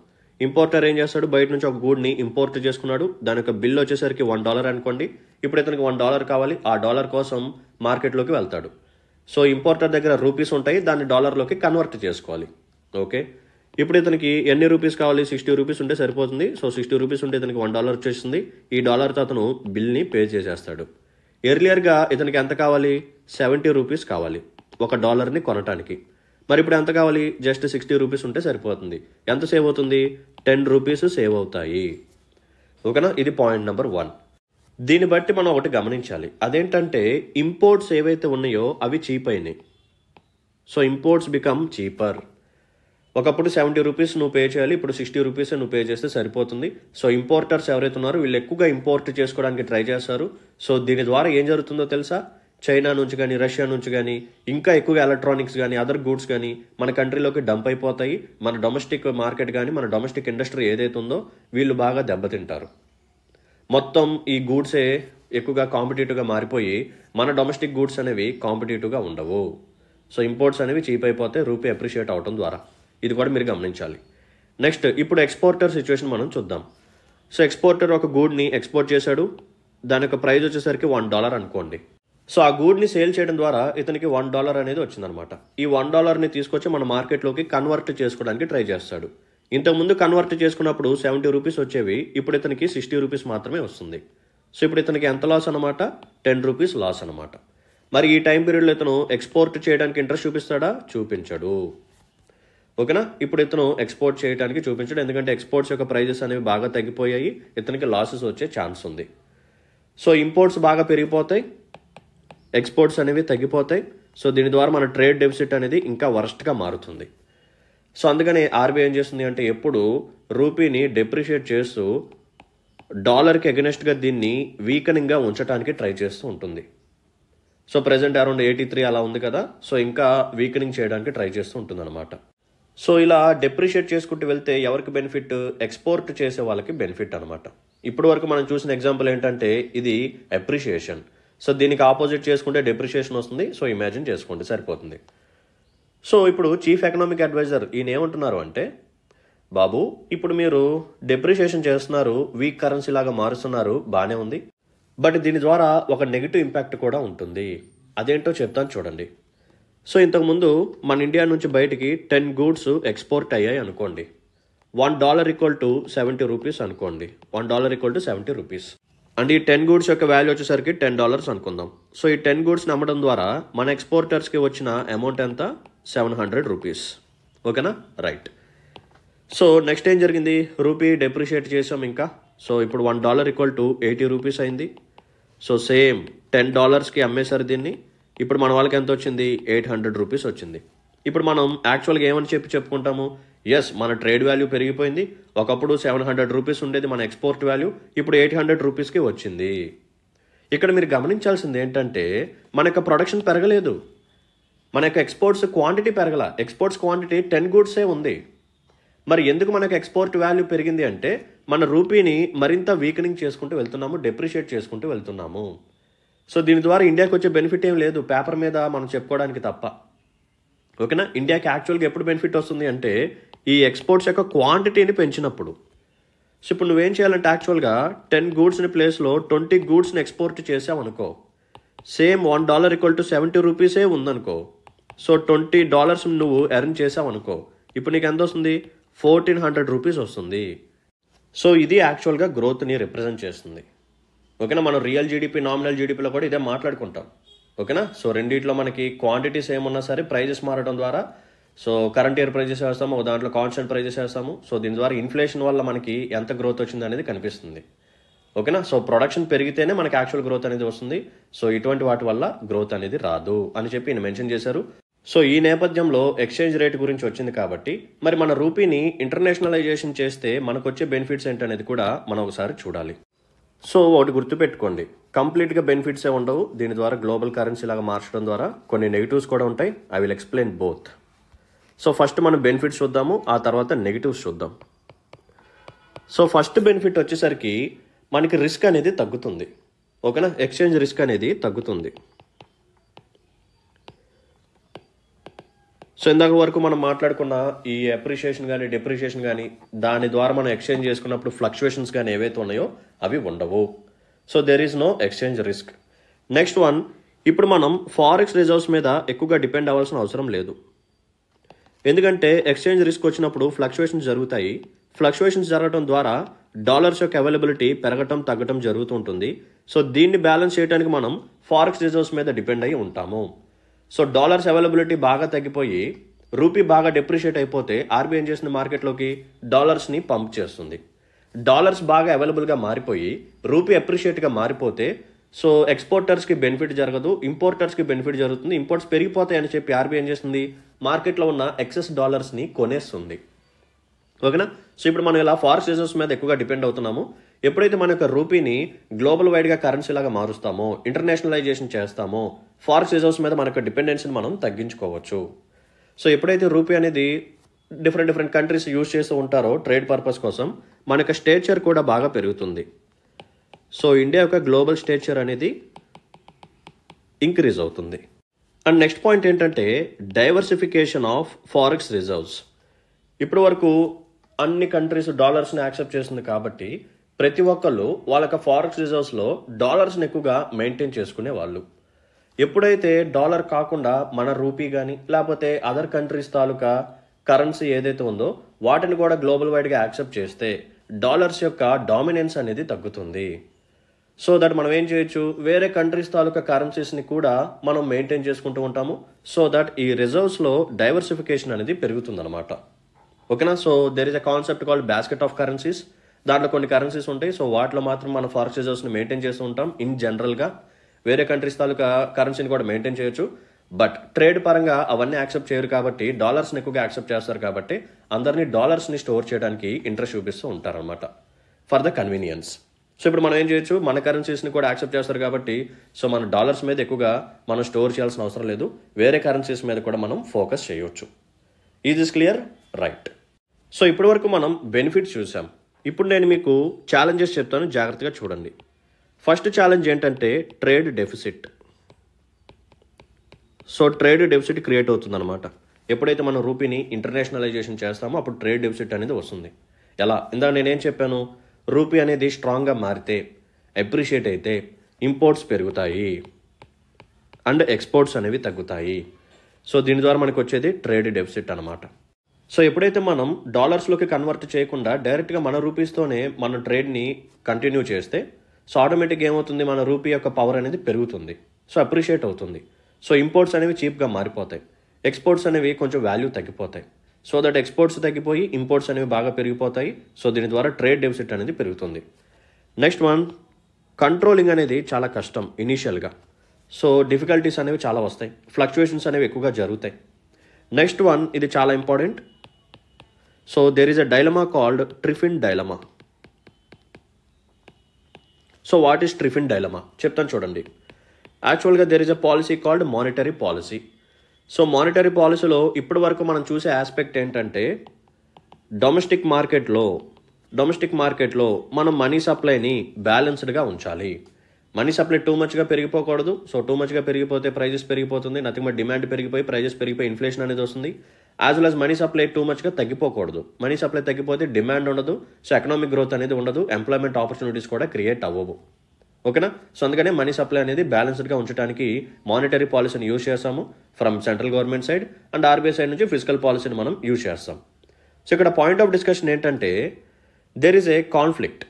ఇంపోర్టర్ ఏం చేస్తాడు బయట నుంచి ఒక గూడ్ని ఇంపోర్ట్ చేసుకున్నాడు దాని యొక్క బిల్ వచ్చేసరికి వన్ డాలర్ అనుకోండి ఇప్పుడు ఇతనికి వన్ డాలర్ కావాలి ఆ డాలర్ కోసం మార్కెట్లోకి వెళ్తాడు సో ఇంపోర్టర్ దగ్గర రూపీస్ ఉంటాయి దాన్ని డాలర్లోకి కన్వర్ట్ చేసుకోవాలి ఓకే ఇప్పుడు ఇతనికి ఎన్ని రూపీస్ కావాలి సిక్స్టీ రూపీస్ ఉంటే సరిపోతుంది సో సిక్స్టీ రూపీస్ ఉంటే ఇతనికి వన్ డాలర్ వచ్చేసింది ఈ డాలర్తో అతను బిల్ని పే చేసేస్తాడు ఎర్లియర్గా ఇతనికి ఎంత కావాలి సెవెంటీ రూపీస్ కావాలి ఒక డాలర్ని కొనటానికి మరి ఇప్పుడు ఎంత కావాలి జస్ట్ సిక్స్టీ రూపీస్ ఉంటే సరిపోతుంది ఎంత సేవ్ అవుతుంది టెన్ రూపీస్ సేవ్ అవుతాయి ఓకేనా ఇది పాయింట్ నెంబర్ వన్ దీన్ని బట్టి మనం ఒకటి గమనించాలి అదేంటంటే ఇంపోర్ట్స్ ఏవైతే ఉన్నాయో అవి చీప్ అయినాయి సో ఇంపోర్ట్స్ బికమ్ చీపర్ ఒకప్పుడు సెవెంటీ రూపీస్ నువ్వు పే చేయాలి ఇప్పుడు సిక్స్టీ రూపీస్ నువ్వు పే చేస్తే సరిపోతుంది సో ఇంపోర్టర్స్ ఎవరైతే ఉన్నారో వీళ్ళు ఎక్కువగా ఇంపోర్ట్ చేసుకోవడానికి ట్రై చేస్తారు సో దీని ద్వారా ఏం జరుగుతుందో తెలుసా చైనా నుంచి కానీ రష్యా నుంచి కానీ ఇంకా ఎక్కువగా ఎలక్ట్రానిక్స్ కానీ అదర్ గూడ్స్ కానీ మన కంట్రీలోకి డంప్ అయిపోతాయి మన డొమెస్టిక్ మార్కెట్ కానీ మన డొమెస్టిక్ ఇండస్ట్రీ ఏదైతే ఉందో వీళ్ళు బాగా దెబ్బతింటారు మొత్తం ఈ గూడ్సే ఎక్కువగా కాంపిటేటివ్గా మారిపోయి మన డొమెస్టిక్ గూడ్స్ అనేవి కాంపిటేటివ్గా ఉండవు సో ఇంపోర్ట్స్ అనేవి చీప్ అయిపోతే రూపీ అప్రిషియేట్ అవటం ద్వారా ఇది కూడా మీరు గమనించాలి నెక్స్ట్ ఇప్పుడు ఎక్స్పోర్టర్ సిచ్యువేషన్ మనం చూద్దాం సో ఎక్స్పోర్టర్ ఒక గూడ్ని ఎక్స్పోర్ట్ చేశాడు దాని యొక్క ప్రైస్ వచ్చేసరికి వన్ డాలర్ అనుకోండి సో ఆ గూడ్ని సేల్ చేయడం ద్వారా ఇతనికి వన్ డాలర్ అనేది వచ్చిందనమాట ఈ వన్ డాలర్ని తీసుకొచ్చి మన మార్కెట్లోకి కన్వర్ట్ చేసుకోవడానికి ట్రై చేస్తాడు ఇంతకుముందు కన్వర్ట్ చేసుకున్నప్పుడు సెవెంటీ రూపీస్ వచ్చేవి ఇప్పుడు ఇతనికి సిక్స్టీ రూపీస్ మాత్రమే వస్తుంది సో ఇప్పుడు ఇతనికి ఎంత లాస్ అనమాట టెన్ రూపీస్ లాస్ అనమాట మరి ఈ టైం పీరియడ్లో ఇతను ఎక్స్పోర్ట్ చేయడానికి ఇంట్రెస్ట్ చూపిస్తాడా చూపించడు ఓకేనా ఇప్పుడు ఇతను ఎక్స్పోర్ట్ చేయడానికి చూపించడం ఎందుకంటే ఎక్స్పోర్ట్స్ యొక్క ప్రైజెస్ అనేవి బాగా తగ్గిపోయాయి ఇతనికి లాసెస్ వచ్చే ఛాన్స్ ఉంది సో ఇంపోర్ట్స్ బాగా పెరిగిపోతాయి ఎక్స్పోర్ట్స్ అనేవి తగ్గిపోతాయి సో దీని ద్వారా మన ట్రేడ్ డెఫిసిట్ అనేది ఇంకా వరస్ట్గా మారుతుంది సో అందుకని ఆర్బీఐ ఏం చేస్తుంది అంటే ఎప్పుడు రూపీని డెప్రిషియేట్ చేస్తూ డాలర్కి అగెనెస్ట్గా దీన్ని వీకనింగ్గా ఉంచడానికి ట్రై చేస్తూ ఉంటుంది so present around eighty three అలా ఉంది కదా సో ఇంకా వీకనింగ్ చేయడానికి ట్రై చేస్తూ ఉంటుంది అనమాట సో ఇలా డెప్రిషియేట్ చేసుకుంటూ వెళ్తే ఎవరికి బెనిఫిట్ ఎక్స్పోర్ట్ చేసే వాళ్ళకి బెనిఫిట్ అనమాట ఇప్పటి వరకు మనం చూసిన ఎగ్జాంపుల్ ఏంటంటే ఇది అప్రిషియేషన్ సో దీనికి ఆపోజిట్ చేసుకుంటే డెప్రిషియేషన్ వస్తుంది సో ఇమాజిన్ చేసుకోండి సరిపోతుంది సో ఇప్పుడు చీఫ్ ఎకనామిక్ అడ్వైజర్ ఈయన ఏమంటున్నారు అంటే బాబు ఇప్పుడు మీరు డెప్రిషియేషన్ చేస్తున్నారు వీక్ కరెన్సీ లాగా మారుస్తున్నారు బాగానే ఉంది బట్ దీని ద్వారా ఒక నెగిటివ్ ఇంపాక్ట్ కూడా ఉంటుంది అదేంటో చెప్తాను చూడండి సో ఇంతకుముందు మన ఇండియా నుంచి బయటికి టెన్ గూడ్స్ ఎక్స్పోర్ట్ అయ్యాయి అనుకోండి one dollar equal to seventy rupees అనుకోండి one dollar equal to seventy rupees and ఈ టెన్ గూడ్స్ యొక్క వాల్యూ వచ్చేసరికి టెన్ డాలర్స్ అనుకుందాం సో ఈ టెన్ గూడ్స్ని అమ్మడం ద్వారా మన ఎక్స్పోర్టర్స్కి వచ్చిన అమౌంట్ ఎంత సెవెన్ హండ్రెడ్ రూపీస్ ఓకేనా రైట్ సో నెక్స్ట్ ఏం జరిగింది రూపీ డెప్రిషియేట్ చేసాం ఇంకా సో ఇప్పుడు one dollar equal to eighty rupees అయింది సో సేమ్ టెన్ డాలర్స్కి అమ్మేశారు దీన్ని ఇప్పుడు మన వాళ్ళకి ఎంత వచ్చింది ఎయిట్ హండ్రెడ్ రూపీస్ వచ్చింది ఇప్పుడు మనం యాక్చువల్గా ఏమని చెప్పి చెప్పుకుంటాము ఎస్ మన ట్రేడ్ వాల్యూ పెరిగిపోయింది ఒకప్పుడు సెవెన్ హండ్రెడ్ రూపీస్ ఉండేది మన ఎక్స్పోర్ట్ వాల్యూ ఇప్పుడు ఎయిట్ హండ్రెడ్ రూపీస్కి వచ్చింది ఇక్కడ మీరు గమనించాల్సింది ఏంటంటే మన యొక్క ప్రొడక్షన్ పెరగలేదు మన యొక్క ఎక్స్పోర్ట్స్ క్వాంటిటీ పెరగల ఎక్స్పోర్ట్స్ క్వాంటిటీ టెన్ గూడ్సే ఉంది మరి ఎందుకు మనకు ఎక్స్పోర్ట్ వాల్యూ పెరిగింది అంటే మన రూపీని మరింత వీకనింగ్ చేసుకుంటూ వెళ్తున్నాము డెప్రిషియేట్ చేసుకుంటూ వెళ్తున్నాము సో దీని ద్వారా ఇండియాకి వచ్చే బెనిఫిట్ ఏం లేదు పేపర్ మీద మనం చెప్పుకోవడానికి తప్ప ఓకేనా ఇండియాకి యాక్చువల్గా ఎప్పుడు బెనిఫిట్ వస్తుంది అంటే ఈ ఎక్స్పోర్ట్స్ యొక్క క్వాంటిటీని పెంచినప్పుడు సో ఇప్పుడు నువ్వేం చేయాలంటే యాక్చువల్గా టెన్ గూడ్స్ని ప్లేస్లో ట్వంటీ గూడ్స్ని ఎక్స్పోర్ట్ చేసావనుకో same one dollar equal to seventy రూపీసే ఉందనుకో సో ట్వంటీ డాలర్స్ నువ్వు ఎర్న్ చేసావనుకో ఇప్పుడు నీకు ఎంత వస్తుంది ఫోర్టీన్ హండ్రెడ్ రూపీస్ వస్తుంది సో ఇది యాక్చువల్గా గ్రోత్ని రిప్రజెంట్ చేస్తుంది ఓకేనా మనం రియల్ జీడిపి నామినల్ జీడిపిలో కూడా ఇదే మాట్లాడుకుంటాం ఓకేనా సో రెండిట్లో మనకి క్వాంటిటీస్ ఏమన్నా సరే ప్రైజెస్ మారడం ద్వారా సో కరెంట్ ఇయర్ ప్రైజెస్ వేస్తాము దాంట్లో కాన్స్టెంట్ ప్రైజెస్ వేస్తాము సో దీని ద్వారా ఇన్ఫ్లేషన్ వల్ల మనకి ఎంత గ్రోత్ వచ్చింది అనేది కనిపిస్తుంది ఓకేనా సో ప్రొడక్షన్ పెరిగితేనే మనకి యాక్చువల్ గ్రోత్ అనేది వస్తుంది సో ఇటువంటి వాటి వల్ల గ్రోత్ అనేది రాదు అని చెప్పి ఈయన మెన్షన్ చేశారు సో ఈ నేపథ్యంలో ఎక్స్చేంజ్ రేట్ గురించి వచ్చింది కాబట్టి మరి మన రూపీని ఇంటర్నేషనలైజేషన్ చేస్తే మనకు వచ్చే బెనిఫిట్స్ ఏంటనేది కూడా మనం ఒకసారి చూడాలి సో ఒకటి గుర్తుపెట్టుకోండి కంప్లీట్గా బెనిఫిట్సే ఉండవు దీని ద్వారా గ్లోబల్ కరెన్సీ లాగా మార్చడం ద్వారా కొన్ని నెగిటివ్స్ కూడా ఉంటాయి I will explain both so first మనం బెనిఫిట్స్ చూద్దాము ఆ తర్వాత నెగిటివ్స్ చూద్దాం సో ఫస్ట్ బెనిఫిట్ వచ్చేసరికి మనకి రిస్క్ అనేది తగ్గుతుంది ఓకేనా ఎక్స్చేంజ్ రిస్క్ అనేది తగ్గుతుంది సో ఇందాక వరకు మనం మాట్లాడుకున్న ఈ అప్రిషియేషన్ కానీ డిప్రిషియేషన్ కానీ దాని ద్వారా మనం ఎక్స్చేంజ్ చేసుకున్నప్పుడు ఫ్లక్చువేషన్స్ కానీ ఏవైతే ఉన్నాయో అవి ఉండవు so there is no exchange risk next one ఇప్పుడు మనం ఫారెక్స్ రిజర్వ్స్ మీద ఎక్కువగా డిపెండ్ అవ్వాల్సిన అవసరం లేదు ఎందుకంటే ఎక్స్చేంజ్ రిస్క్ వచ్చినప్పుడు ఫ్లక్చువేషన్స్ జరుగుతాయి ఫ్లక్చువేషన్స్ జరగడం ద్వారా డాలర్స్ యొక్క అవైలబిలిటీ పెరగటం తగ్గటం జరుగుతూ ఉంటుంది సో దీన్ని బ్యాలెన్స్ చేయడానికి మనం ఫారెక్స్ రిజర్వ్స్ మీద డిపెండ్ అయి ఉంటాము సో డాలర్స్ అవైలబిలిటీ బాగా తగ్గిపోయి రూపీ బాగా డిప్రిషియేట్ అయిపోతే ఆర్బీఐ చేసిన మార్కెట్లోకి డాలర్స్ని పంప్ చేస్తుంది డాలర్స్ బాగా అవైలబుల్గా మారిపోయి రూపీ అప్రిషియేట్గా మారిపోతే సో ఎక్స్పోర్టర్స్కి బెనిఫిట్ జరగదు ఇంపోర్టర్స్కి బెనిఫిట్ జరుగుతుంది ఇంపోర్ట్స్ పెరిగిపోతాయని చెప్పి ఆర్బీఐ ఏం చేస్తుంది మార్కెట్లో ఉన్న ఎక్సెస్ డాలర్స్ని కొనేస్తుంది ఓకేనా సో ఇప్పుడు మనం ఇలా ఫారెస్ట్ రిజర్వ్స్ మీద ఎక్కువగా డిపెండ్ అవుతున్నాము ఎప్పుడైతే మన యొక్క రూపీని గ్లోబల్ వైడ్గా కరెన్సీ లాగా మారుస్తామో ఇంటర్నేషనలైజేషన్ చేస్తామో ఫారెక్స్ రిజర్వ్స్ మీద మన యొక్క డిపెండెన్సీని మనం తగ్గించుకోవచ్చు సో ఎప్పుడైతే రూపీ అనేది డిఫరెంట్ డిఫరెంట్ కంట్రీస్ యూజ్ చేస్తూ ఉంటారో ట్రేడ్ పర్పస్ కోసం మన యొక్క స్టేచర్ కూడా బాగా పెరుగుతుంది సో ఇండియా యొక్క గ్లోబల్ స్టేచర్ అనేది ఇంక్రీజ్ అవుతుంది అండ్ నెక్స్ట్ పాయింట్ ఏంటంటే డైవర్సిఫికేషన్ ఆఫ్ ఫారెక్స్ రిజర్వ్స్ ఇప్పటి వరకు అన్ని కంట్రీస్ డాలర్స్ని యాక్సెప్ట్ చేస్తుంది కాబట్టి ప్రతి ఒక్కళ్ళు వాళ్ళకి ఫారెక్స్ రిజర్వ్స్లో డాలర్స్ని ఎక్కువగా మెయింటైన్ చేసుకునే వాళ్ళు ఎప్పుడైతే డాలర్ కాకుండా మన రూపీ కానీ లేకపోతే అదర్ కంట్రీస్ తాలూకా కరెన్సీ ఏదైతే ఉందో వాటిని కూడా గ్లోబల్ వైడ్గా యాక్సెప్ట్ చేస్తే డాలర్స్ యొక్క డామినెన్స్ అనేది తగ్గుతుంది సో దట్ మనం ఏం చేయొచ్చు వేరే కంట్రీస్ తాలూకా కరెన్సీస్ని కూడా మనం మెయింటైన్ చేసుకుంటూ ఉంటాము సో దట్ ఈ రిజర్వ్స్లో డైవర్సిఫికేషన్ అనేది పెరుగుతుందనమాట ఓకేనా so there is a concept called basket of currencies దాంట్లో కొన్ని కరెన్సీస్ ఉంటాయి సో వాటిలో మాత్రం మనం ఫారెక్స్ రిజర్వ్స్ని మెయింటైన్ చేస్తూ ఉంటాం ఇన్ జనరల్గా వేరే కంట్రీస్ తాలూకా కరెన్సీని కూడా మెయింటైన్ చేయొచ్చు బట్ ట్రేడ్ పరంగా అవన్నీ యాక్సెప్ట్ చేయరు కాబట్టి డాలర్స్ని ఎక్కువగా యాక్సెప్ట్ చేస్తారు కాబట్టి అందరినీ డాలర్స్ని స్టోర్ చేయడానికి ఇంట్రెస్ట్ చూపిస్తూ ఉంటారనమాట ఫర్ ద కన్వీనియన్స్ సో ఇప్పుడు మనం ఏం చేయొచ్చు మన కరెన్సీస్ని కూడా యాక్సెప్ట్ చేస్తారు కాబట్టి సో మన డాలర్స్ మీద ఎక్కువగా మనం స్టోర్ చేయాల్సిన అవసరం లేదు వేరే కరెన్సీస్ మీద కూడా మనం ఫోకస్ చేయవచ్చు is is clear right so ఇప్పటి వరకు మనం బెనిఫిట్స్ చూసాం ఇప్పుడు నేను మీకు ఛాలెంజెస్ చెప్తాను జాగ్రత్తగా చూడండి ఫస్ట్ ఛాలెంజ్ ఏంటంటే trade deficit so trade deficit create అవుతుందన్నమాట ఎప్పుడైతే మనం రూపీని ఇంటర్నేషనలైజేషన్ చేస్తామో అప్పుడు ట్రేడ్ డెఫిసిట్ అనేది వస్తుంది ఎలా ఇందా నేనేం చెప్పాను రూపీ అనేది స్ట్రాంగ్గా మారితే అప్రిషియేట్ అయితే ఇంపోర్ట్స్ పెరుగుతాయి అండ్ ఎక్స్పోర్ట్స్ అనేవి తగ్గుతాయి సో దీని ద్వారా మనకు వచ్చేది ట్రేడ్ డెఫిసిట్ అనమాట సో ఎప్పుడైతే మనం డాలర్స్లోకి కన్వర్ట్ చేయకుండా డైరెక్ట్గా మన రూపీస్తోనే మన ట్రేడ్ని కంటిన్యూ చేస్తే సో ఆటోమేటిక్గా ఏమవుతుంది మన రూపీ యొక్క పవర్ అనేది పెరుగుతుంది సో అప్రిషియేట్ అవుతుంది సో ఇంపోర్ట్స్ అనేవి చీప్గా మారిపోతాయి ఎక్స్పోర్ట్స్ అనేవి కొంచెం వాల్యూ తగ్గిపోతాయి సో దట్ ఎక్స్పోర్ట్స్ తగ్గిపోయి ఇంపోర్ట్స్ అనేవి బాగా పెరిగిపోతాయి సో దీని ద్వారా ట్రేడ్ డెఫిసిట్ అనేది పెరుగుతుంది నెక్స్ట్ వన్ కంట్రోలింగ్ అనేది చాలా కష్టం ఇనీషియల్గా సో డిఫికల్టీస్ అనేవి చాలా వస్తాయి ఫ్లక్చువేషన్స్ అనేవి ఎక్కువగా జరుగుతాయి నెక్స్ట్ వన్ ఇది చాలా important so there is a dilemma called Triffin dilemma so what is Triffin dilemma చెప్తాను చూడండి యాక్చువల్గా there is a policy called monetary policy so monetary పాలసీలో ఇప్పటి వరకు మనం చూసే ఆస్పెక్ట్ ఏంటంటే డొమెస్టిక్ మార్కెట్లో డొమెస్టిక్ మార్కెట్లో మనం మనీ సప్లైని బ్యాలెన్స్డ్గా ఉంచాలి మనీ సప్లై టూ మచ్గా పెరిగిపోకూడదు సో టూ మచ్గా పెరిగిపోతే ప్రైజెస్ పెరిగిపోతుంది నథింగ్ బట్ డిమాండ్ పెరిగిపోయి ప్రైజెస్ పెరిగిపోయి ఇన్ఫ్లేషన్ అనేది వస్తుంది as well as money supply too మచ్గా తగ్గిపోకూడదు మనీ సప్లై తగ్గిపోతే డిమాండ్ ఉండదు సో ఎకనామిక్ గ్రోత్ అనేది ఉండదు ఎంప్లాయ్మెంట్ ఆపర్చునిటీస్ కూడా క్రియేట్ అవ్వవు ఓకేనా సో అందుకనే మనీ సప్లై అనేది బ్యాలెన్స్డ్గా ఉంచడానికి మానిటరీ పాలసీని యూజ్ చేస్తాము from central government side and RBI side నుంచి ఫిజికల్ పాలసీని మనం యూజ్ చేస్తాం సో ఇక్కడ పాయింట్ ఆఫ్ డిస్కషన్ ఏంటంటే there is a conflict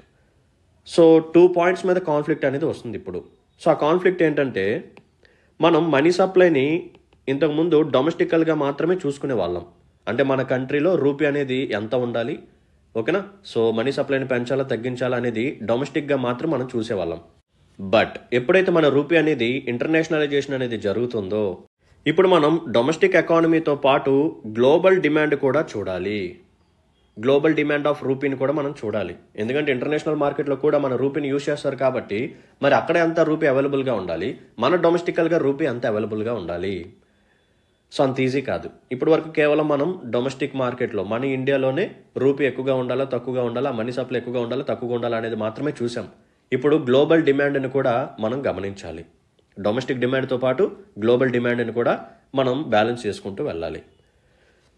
so two points మీద కాన్ఫ్లిక్ట్ అనేది వస్తుంది ఇప్పుడు సో ఆ కాన్ఫ్లిక్ట్ ఏంటంటే మనం మనీ సప్లైని ఇంతకుముందు డొమెస్టికల్గా మాత్రమే చూసుకునే వాళ్ళం అంటే మన కంట్రీలో రూపీ అనేది ఎంత ఉండాలి ఓకేనా సో మనీ సప్లైని పెంచాలా తగ్గించాలా అనేది డొమెస్టిక్గా మాత్రం మనం చూసేవాళ్ళం బట్ ఎప్పుడైతే మన రూపీ అనేది ఇంటర్నేషనలైజేషన్ అనేది జరుగుతుందో ఇప్పుడు మనం డొమెస్టిక్ ఎకానమీతో పాటు గ్లోబల్ డిమాండ్ కూడా చూడాలి గ్లోబల్ డిమాండ్ ఆఫ్ రూపీని కూడా మనం చూడాలి ఎందుకంటే ఇంటర్నేషనల్ మార్కెట్లో కూడా మన రూపీని యూజ్ చేస్తారు కాబట్టి మరి అక్కడ ఎంత రూపీ అవైలబుల్గా ఉండాలి మన డొమెస్టికల్గా రూపీ ఎంత అవైలబుల్గా ఉండాలి సో అంత ఈజీ కాదు ఇప్పటి వరకు కేవలం మనం డొమెస్టిక్ మార్కెట్లో మన ఇండియాలోనే రూపీ ఎక్కువగా ఉండాలా తక్కువగా ఉండాలా మనీ సప్లై ఎక్కువగా ఉండాలా తక్కువగా ఉండాలా అనేది మాత్రమే చూసాం ఇప్పుడు గ్లోబల్ డిమాండ్ని కూడా మనం గమనించాలి డొమెస్టిక్ డిమాండ్తో పాటు గ్లోబల్ డిమాండ్ని కూడా మనం బ్యాలెన్స్ చేసుకుంటూ వెళ్ళాలి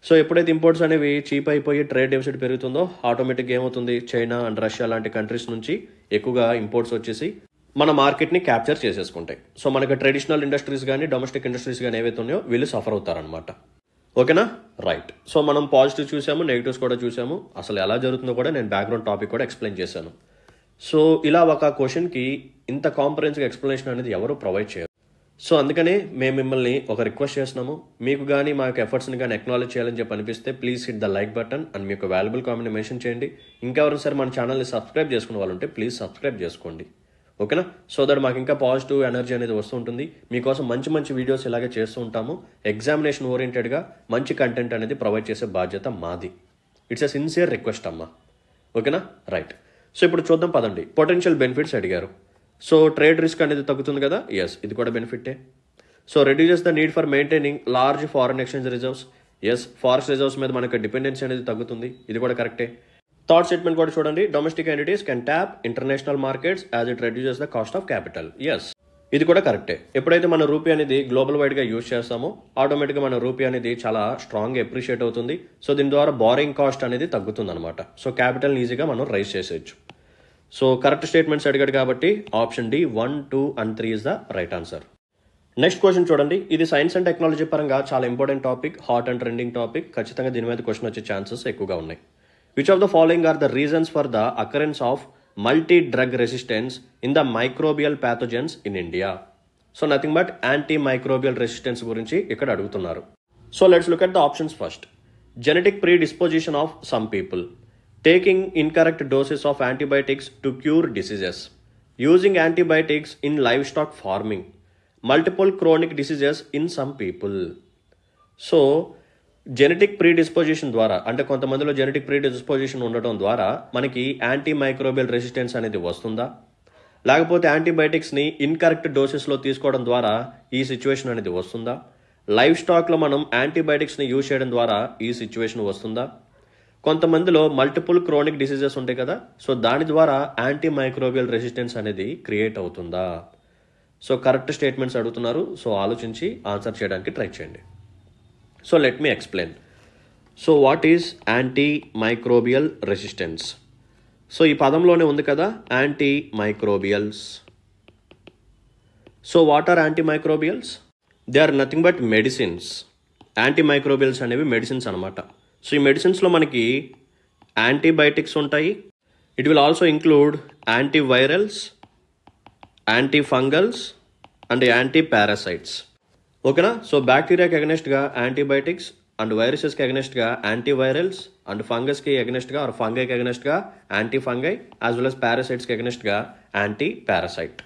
సో ఎప్పుడైతే ఇంపోర్ట్స్ అనేవి చీప్ అయిపోయి ట్రేడ్ డెఫిసిట్ పెరుగుతుందో ఆటోమేటిక్గా ఏమవుతుంది చైనా అండ్ రష్యా లాంటి కంట్రీస్ నుంచి ఎక్కువగా ఇంపోర్ట్స్ వచ్చేసి మన మార్కెట్ని క్యాప్చర్ చేసేసుకుంటాయి సో మనకి ట్రెడిషనల్ ఇండస్ట్రీస్ కానీ డొమెస్టిక్ ఇండస్ట్రీస్ కానీ ఏవైతే ఉన్నాయో వీళ్ళు సఫర్ అవుతారనమాట ఓకేనా రైట్ సో మనం పాజిటివ్ చూసాము నెగిటివ్స్ కూడా చూసాము అసలు ఎలా జరుగుతుందో కూడా నేను బ్యాక్గ్రౌండ్ టాపిక్ కూడా ఎక్స్ప్లెయిన్ చేశాను సో ఇలా ఒక క్వశ్చన్కి ఇంత కాంప్రహెన్సివ్ ఎక్స్ప్లెనేషన్ అనేది ఎవరు ప్రొవైడ్ చేయరు సో అందుకనే మేము మిమ్మల్ని ఒక రిక్వెస్ట్ చేస్తున్నాము మీకు కానీ మా యొక్క ఎఫర్ట్స్ని కానీ ఎక్నాలజ్ చేయాలని చెప్పి అనిపిస్తే please hit the like button and మీకు వాల్యుబుల్ కామెంట్ మెన్షన్ చేయండి ఇంకెవరైనా సరే మన ఛానల్ని సబ్స్క్రైబ్ చేసుకున్న వాళ్ళు ఉంటే ప్లీజ్ సబ్స్క్రైబ్ చేసుకోండి ఓకేనా సో దట్ మాకు ఇంకా పాజిటివ్ ఎనర్జీ అనేది వస్తూ ఉంటుంది మీకోసం మంచి మంచి వీడియోస్ ఇలాగే చేస్తూ ఉంటాము ఎగ్జామినేషన్ ఓరియంటెడ్గా మంచి కంటెంట్ అనేది ప్రొవైడ్ చేసే బాధ్యత మాది ఇట్స్ అ సిన్సియర్ రిక్వెస్ట్ అమ్మా ఓకేనా రైట్ సో ఇప్పుడు చూద్దాం పదండి పొటెన్షియల్ బెనిఫిట్స్ అడిగారు సో ట్రేడ్ రిస్క్ అనేది తగ్గుతుంది కదా ఎస్ ఇది కూడా బెనిఫిటే so reduces the need for maintaining large foreign exchange reserves yes forex reserves మీద మనకు డిపెండెన్సీ అనేది తగ్గుతుంది ఇది కూడా కరెక్టే థర్డ్ స్టేట్మెంట్ కూడా చూడండి domestic entities can tap international markets as it reduces the cost of capital yes ఇది కూడా కరెక్టే ఎప్పుడైతే మన రూపీ అనేది గ్లోబల్ వైడ్గా యూజ్ చేస్తామో ఆటోమేటిక్గా మన రూపీ అనేది చాలా స్ట్రాంగ్ ఎప్రిషియేట్ అవుతుంది సో దీని ద్వారా బారింగ్ కాస్ట్ అనేది తగ్గుతుంది అనమాట సో క్యాపిటల్ని ఈజీగా మనం రైస్ చేసేయచ్చు సో కరెక్ట్ స్టేట్మెంట్స్ అడిగాడు కాబట్టి option D one two and three is the right answer next question చూడండి ఇది సైన్స్ అండ్ టెక్నాలజీ పరంగా చాలా important topic hot and trending topic ఖచ్చితంగా దీని మీద క్వశ్చన్ వచ్చే ఛాన్సెస్ ఎక్కువగా ఉన్నాయి which of the following are the reasons for the occurrence of multi drug resistance in the microbial pathogens in India so nothing but anti microbial resistance గురించి ఇక్కడ అడుగుతున్నారు so let's look at the options first genetic predisposition of some people taking incorrect doses of antibiotics to cure diseases using antibiotics in livestock farming multiple chronic diseases in some people so genetic predisposition ద్వారా అంటే కొంతమందిలో genetic predisposition ఉండటం ద్వారా మనకి anti microbial resistance అనేది వస్తుందా లేకపోతే యాంటీబయాటిక్స్ని incorrect డోసెస్లో తీసుకోవడం ద్వారా ఈ సిచ్యువేషన్ అనేది వస్తుందా లైవ్ స్టాక్లో మనం యాంటీబయాటిక్స్ని యూజ్ చేయడం ద్వారా ఈ సిచ్యువేషన్ వస్తుందా కొంతమందిలో మల్టిపుల్ క్రోనిక్ డిసీజెస్ ఉంటాయి కదా సో దాని ద్వారా యాంటీ మైక్రోబియల్ రెసిస్టెన్స్ అనేది క్రియేట్ అవుతుందా సో కరెక్ట్ స్టేట్మెంట్స్ అడుగుతున్నారు సో ఆలోచించి ఆన్సర్ చేయడానికి ట్రై చేయండి so let me explain so what is anti microbial resistance so ఈ పదంలోనే ఉంది కదా anti microbials so what are anti microbials they are nothing but medicines anti microbials అనేవి medicines అనమాట సో ఈ మెడిసిన్స్లో మనకి యాంటీబయాటిక్స్ ఉంటాయి it will also include antivirals anti fungals and anti parasites ఓకేనా సో బ్యాక్టీరియాకి అగనెస్ట్గా యాంటీబయాటిక్స్ అండ్ వైరసెస్కి అగనెస్ట్గా యాంటీవైరల్స్ అండ్ ఫంగస్కి అగనెస్ట్గా ఆర్ ఫంగైకి అగనెస్ట్గా anti fungi as well as పారాసైట్స్కి అగనెస్ట్గా యాంటీ పారాసైట్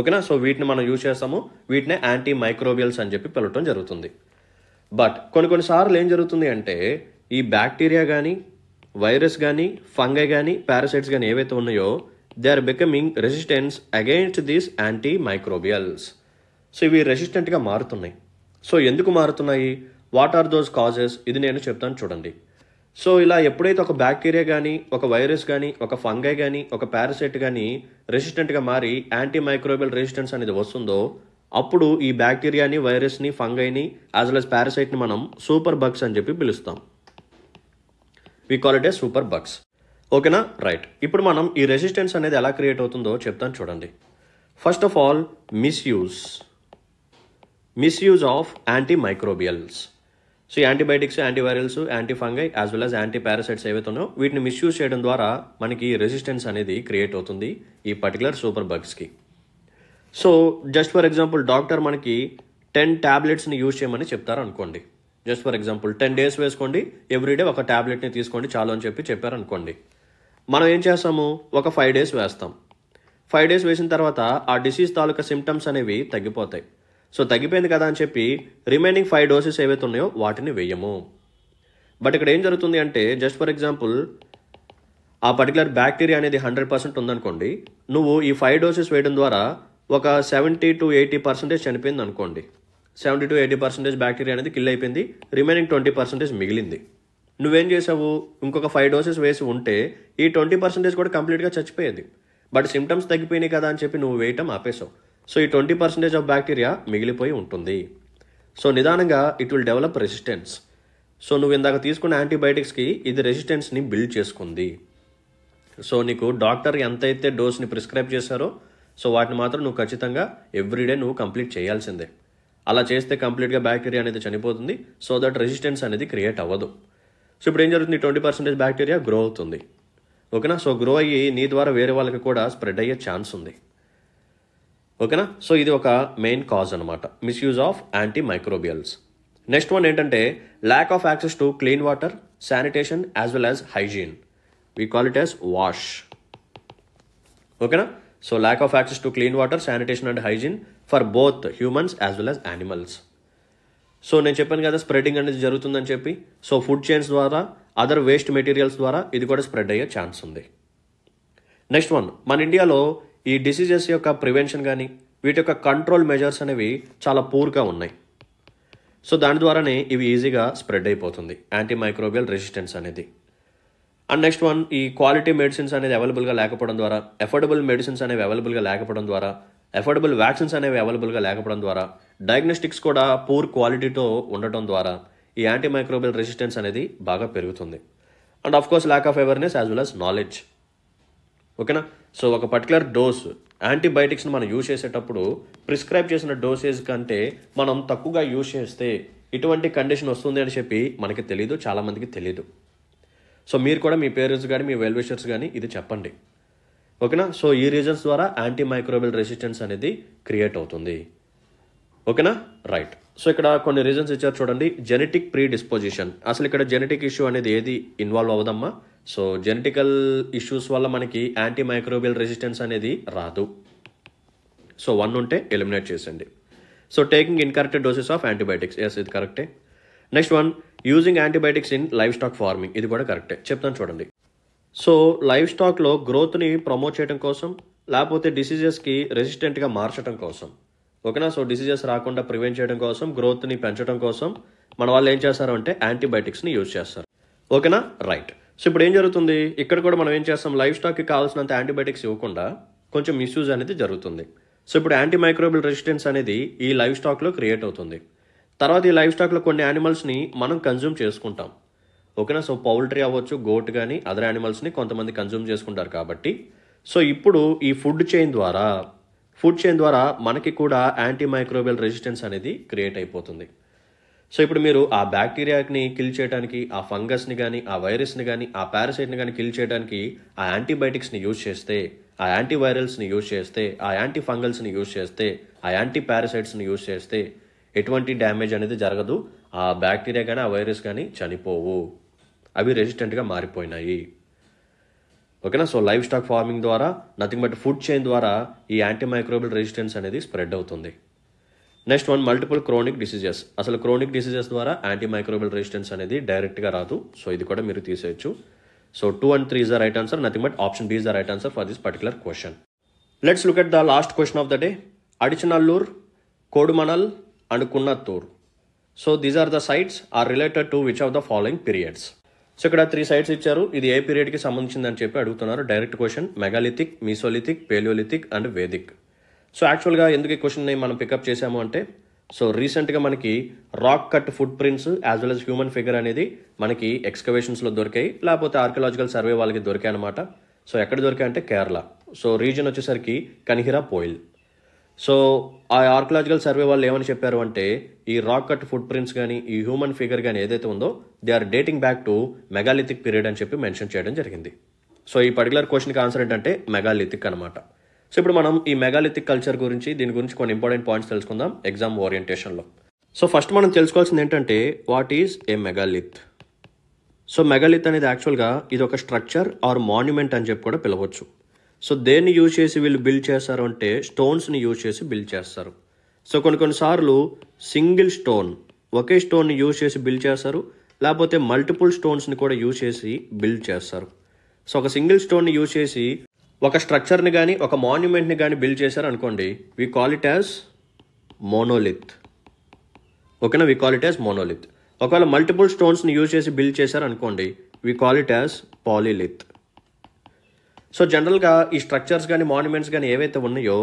ఓకేనా సో వీటిని మనం యూజ్ చేస్తాము వీటినే యాంటీ మైక్రోబియల్స్ అని చెప్పి పిలవటం జరుగుతుంది బట్ కొన్ని కొన్నిసార్లు ఏం జరుగుతుంది అంటే ఈ బ్యాక్టీరియా కానీ వైరస్ కానీ ఫంగై కానీ పారాసైట్స్ కానీ ఏవైతే ఉన్నాయో they are becoming resistance against these anti microbials so ఇవి రెసిస్టెంట్గా మారుతున్నాయి సో ఎందుకు మారుతున్నాయి వాట్ ఆర్ దోస్ కాజెస్ ఇది నేను చెప్తాను చూడండి సో ఇలా ఎప్పుడైతే ఒక బ్యాక్టీరియా కానీ ఒక వైరస్ కానీ ఒక ఫంగై కానీ ఒక పారాసైట్ కానీ రెసిస్టెంట్గా మారి యాంటీ మైక్రోబియల్ రెసిస్టెన్స్ అనేది వస్తుందో అప్పుడు ఈ బ్యాక్టీరియాని వైరస్ని ఫంగైని యాజ్ వెల్ అస్ పారాసైట్ని మనం సూపర్ బగ్స్ అని చెప్పి పిలుస్తాం we call it a super bugs ఓకేనా రైట్ ఇప్పుడు మనం ఈ రెసిస్టెన్స్ అనేది ఎలా క్రియేట్ అవుతుందో చెప్తాను చూడండి first of all misuse misuse of antimicrobials so antibiotics antivirals antifungi as well as anti parasites ఏవైతే ఉన్నాయో వీటిని మిస్యూజ్ చేయడం ద్వారా మనకి రెసిస్టెన్స్ అనేది క్రియేట్ అవుతుంది ఈ పర్టికులర్ సూపర్ బగ్స్కి so just for example doctor మనకి టెన్ ట్యాబ్లెట్స్ని యూజ్ చేయమని చెప్తారు అనుకోండి just for example ten days వేసుకోండి ఎవ్రీడే ఒక ట్యాబ్లెట్ని తీసుకోండి చాలు అని చెప్పి చెప్పారు అనుకోండి మనం ఏం చేస్తాము ఒక ఫైవ్ డేస్ వేస్తాం ఫైవ్ డేస్ వేసిన తర్వాత ఆ డిసీజ్ తాలూకా సిమ్టమ్స్ అనేవి తగ్గిపోతాయి సో తగ్గిపోయింది కదా అని చెప్పి రిమైనింగ్ ఫైవ్ డోసెస్ ఏవైతే ఉన్నాయో వాటిని వేయము బట్ ఇక్కడ ఏం జరుగుతుంది అంటే జస్ట్ ఫర్ ఎగ్జాంపుల్ ఆ పర్టికులర్ బ్యాక్టీరియా అనేది హండ్రెడ్ పర్సెంట్ ఉందనుకోండి నువ్వు ఈ ఫైవ్ డోసెస్ వేయడం ద్వారా ఒక సెవెంటీ టు ఎయిటీ పర్సెంటేజ్ చనిపోయింది అనుకోండి seventy to eighty percentage bacteria అనేది కిల్ అయిపోయింది రిమైనింగ్ ట్వంటీ పర్సెంటేజ్ మిగిలింది నువ్వేం చేసావు ఇంకొక ఫైవ్ డోసెస్ వేసి ఉంటే ఈ ట్వంటీ పర్సెంటేజ్ కూడా కంప్లీట్గా చచ్చిపోయేది బట్ సిమ్టమ్స్ తగ్గిపోయినాయి కదా అని చెప్పి నువ్వు వేయటం ఆపేసావు సో ఈ ట్వంటీ పర్సెంటేజ్ ఆఫ్ బ్యాక్టీరియా మిగిలిపోయి ఉంటుంది సో నిదానంగా it will develop resistance so నువ్వు ఇందాక తీసుకున్న యాంటీబయాటిక్స్కి ఇది రెసిస్టెన్స్ని బిల్డ్ చేసుకుంది సో నీకు డాక్టర్ ఎంతైతే డోస్ని ప్రిస్క్రైబ్ చేశారో సో వాటిని మాత్రం నువ్వు ఖచ్చితంగా ఎవ్రీడే నువ్వు కంప్లీట్ చేయాల్సిందే అలా చేస్తే కంప్లీట్గా బ్యాక్టీరియా అనేది చనిపోతుంది సో దట్ రెసిస్టెన్స్ అనేది క్రియేట్ అవ్వదు సో ఇప్పుడు ఏం జరుగుతుంది ట్వంటీ పర్సెంటేజ్ బ్యాక్టీరియా గ్రో అవుతుంది ఓకేనా సో గ్రో అయ్యి నీ ద్వారా వేరే వాళ్ళకి కూడా స్ప్రెడ్ అయ్యే ఛాన్స్ ఉంది ఓకేనా సో ఇది ఒక మెయిన్ కాజ్ అనమాట misuse of anti microbials next one ఏంటంటే lack of access to clean water sanitation as well as hygiene we call it as వాష్ ఓకేనా so lack of access to clean water sanitation and hygiene for both humans as well as animals so నేను చెప్పాను కదా spreading అనేది జరుగుతుందని చెప్పి so food chains ద్వారా other waste materials ద్వారా ఇది కూడా స్ప్రెడ్ అయ్యే ఛాన్స్ ఉంది నెక్స్ట్ వన్ మన ఇండియాలో ఈ డిసీజెస్ యొక్క ప్రివెన్షన్ కానీ వీటి యొక్క కంట్రోల్ మెజర్స్ అనేవి చాలా పూర్గా ఉన్నాయి సో దాని ద్వారానే ఇవి ఈజీగా స్ప్రెడ్ అయిపోతుంది యాంటీ మైక్రోబియల్ రెసిస్టెన్స్ అనేది అండ్ నెక్స్ట్ వన్ ఈ క్వాలిటీ మెడిసిన్స్ అనేది అవైలబుల్గా లేకపోవడం ద్వారా ఎఫోర్డబుల్ మెడిసిన్స్ అనేవి అవైలబుల్గా లేకపోవడం ద్వారా ఎఫోర్డబుల్ వ్యాక్సిన్స్ అనేవి అవైలబుల్గా లేకపోవడం ద్వారా డయాగ్నోస్టిక్స్ కూడా పూర్ క్వాలిటీతో ఉండటం ద్వారా ఈ యాంటీ మైక్రోబియల్ రెసిస్టెన్స్ అనేది బాగా పెరుగుతుంది and of course lack of awareness as well as knowledge ఓకేనా సో ఒక పర్టికులర్ డోస్ యాంటీబయాటిక్స్ని మనం యూజ్ చేసేటప్పుడు ప్రిస్క్రైబ్ చేసిన డోసేజ్ కంటే మనం తక్కువగా యూజ్ చేస్తే ఇటువంటి కండిషన్ వస్తుంది అని చెప్పి మనకి తెలియదు చాలామందికి తెలియదు సో మీరు కూడా మీ పేరెంట్స్ కానీ మీ వెల్ కానీ ఇది చెప్పండి ఓకేనా సో ఈ రీజన్స్ ద్వారా యాంటీ మైక్రోబిల్ రెసిస్టెన్స్ అనేది క్రియేట్ అవుతుంది ఓకేనా రైట్ సో ఇక్కడ కొన్ని రీజన్స్ ఇచ్చారు చూడండి జెనెటిక్ ప్రీ డిస్పోజిషన్ అసలు ఇక్కడ జెనెటిక్ ఇష్యూ అనేది ఏది ఇన్వాల్వ్ అవ్వదమ్మా సో జెనెటికల్ ఇష్యూస్ వల్ల మనకి యాంటీ మైక్రోబియల్ రెసిస్టెన్స్ అనేది రాదు సో వన్ ఉంటే ఎలిమినేట్ చేసండి so taking incorrect doses of antibiotics yes ఇది కరెక్టే next one using antibiotics in livestock farming ఇది కూడా కరెక్టే చెప్తాను చూడండి సో లైవ్ స్టాక్లో గ్రోత్ని ప్రమోట్ చేయడం కోసం లేకపోతే డిసీజెస్కి రెసిస్టెంట్గా మార్చడం కోసం ఓకేనా సో డిసీజెస్ రాకుండా ప్రివెంట్ చేయడం కోసం గ్రోత్ని పెంచడం కోసం మన వాళ్ళు ఏం చేస్తారు అంటే యాంటీబయాటిక్స్ని యూజ్ చేస్తారు ఓకేనా రైట్ సో ఇప్పుడు ఏం జరుగుతుంది ఇక్కడ కూడా మనం ఏం చేస్తాం లైవ్ స్టాక్కి కావాల్సినంత యాంటీబయాటిక్స్ ఇవ్వకుండా కొంచెం మిస్యూజ్ అనేది జరుగుతుంది సో ఇప్పుడు యాంటీమైక్రోబిల్ రెసిస్టెన్స్ అనేది ఈ లైవ్ స్టాక్లో క్రియేట్ అవుతుంది తర్వాత ఈ లైవ్ స్టాక్లో కొన్ని యానిమల్స్ని మనం కన్జ్యూమ్ చేసుకుంటాం ఓకేనా సో పౌల్ట్రీ అవ్వచ్చు గోట్ కానీ అదర్ యానిమల్స్ని కొంతమంది కన్జ్యూమ్ చేసుకుంటారు కాబట్టి సో ఇప్పుడు ఈ ఫుడ్ చైన్ ద్వారా ఫుడ్ చైన్ ద్వారా మనకి కూడా యాంటీమైక్రోబియల్ రెసిస్టెన్స్ అనేది క్రియేట్ అయిపోతుంది సో ఇప్పుడు మీరు ఆ బ్యాక్టీరియాని కిల్ చేయడానికి ఆ ఫంగస్ని కానీ ఆ వైరస్ని కానీ ఆ పారాసైట్ని కానీ కిల్ చేయడానికి ఆ యాంటీబయాటిక్స్ని యూజ్ చేస్తే ఆ యాంటీవైరల్స్ని యూజ్ చేస్తే ఆ యాంటీ ఫంగల్స్ని యూజ్ చేస్తే ఆ యాంటీ పారాసైట్స్ని యూజ్ చేస్తే ఎటువంటి డ్యామేజ్ అనేది జరగదు ఆ బ్యాక్టీరియా కానీ ఆ వైరస్ కానీ చనిపోవు అవి రెసిస్టెంట్గా మారిపోయినాయి ఓకేనా సో లైవ్ స్టాక్ ఫార్మింగ్ ద్వారా నథింగ్ బట్ ఫుడ్ చైన్ ద్వారా ఈ యాంటీ యాంటీమైక్రోబల్ రెసిస్టెన్స్ అనేది స్ప్రెడ్ అవుతుంది next one multiple chronic diseases అసలు క్రోనిక్ డిసీజెస్ ద్వారా యాంటీమైక్రోబల్ రెసిస్టెన్స్ అనేది డైరెక్ట్గా రాదు సో ఇది కూడా మీరు తీసేయచ్చు so two and three is the right answer nothing but option B is the right answer for this particular question let's look at the last question of the day Adichanallur Kodumanal and Kunnathur so these are the sites are related to which of the following periods so ఇక్కడ three sites ఇచ్చారు ఇది ఏ పీరియడ్కి సంబంధించిందని చెప్పి అడుగుతున్నారు direct question megalithic mesolithic paleolithic and Vedic so యాక్చువల్గా ఎందుకు ఈ క్వశ్చన్ మనం పికప్ చేసాము అంటే సో రీసెంట్గా మనకి rock cut footprints as well as human figure అనేది మనకి ఎక్స్కవేషన్స్లో దొరికాయి లేకపోతే ఆర్కియలాజికల్ సర్వే వాళ్ళకి దొరికాయి అనమాట సో ఎక్కడ దొరికాయి అంటే కేరళ సో రీజన్ వచ్చేసరికి కనిహిరా పోయిల్ సో ఆ ఆర్కలాజికల్ సర్వే వాళ్ళు ఏమని చెప్పారు అంటే ఈ రాక్ కట్ ఫుట్ ప్రింట్స్ కానీ ఈ హ్యూమన్ ఫిగర్ కానీ ఏదైతే ఉందో they are dating back to megalithic period అని చెప్పి మెన్షన్ చేయడం జరిగింది సో ఈ పర్టికులర్ క్వశ్చన్కి ఆన్సర్ ఏంటంటే మెగాలిథిక్ అనమాట సో ఇప్పుడు మనం ఈ మెగాలిథిక్ కల్చర్ గురించి దీని గురించి కొన్ని ఇంపార్టెంట్ పాయింట్స్ తెలుసుకుందాం ఎగ్జామ్ ఓరియంటేషన్లో సో ఫస్ట్ మనం తెలుసుకోవాల్సింది ఏంటంటే what is a megalith so megalith అనేది యాక్చువల్గా ఇది ఒక స్ట్రక్చర్ ఆర్ మాన్యుమెంట్ అని చెప్పి కూడా పిలవచ్చు సో దేన్ని యూజ్ చేసి వీళ్ళు బిల్డ్ చేస్తారు అంటే స్టోన్స్ని యూజ్ చేసి బిల్డ్ చేస్తారు సో కొన్ని కొన్నిసార్లు సింగిల్ స్టోన్ ఒకే స్టోన్ని యూజ్ చేసి బిల్డ్ చేస్తారు లేకపోతే మల్టిపుల్ స్టోన్స్ని కూడా యూజ్ చేసి బిల్డ్ చేస్తారు సో ఒక సింగిల్ స్టోన్ని యూజ్ చేసి ఒక స్ట్రక్చర్ని కానీ ఒక మాన్యుమెంట్ని కానీ బిల్డ్ చేశారు అనుకోండి we call it as monolith ఓకేనా we call it as monolith ఒకవేళ మల్టిపుల్ స్టోన్స్ని యూజ్ చేసి బిల్డ్ చేశారు అనుకోండి we call it as polylith so జనరల్గా ఈ స్ట్రక్చర్స్ కానీ మాన్యుమెంట్స్ కానీ ఏవైతే ఉన్నాయో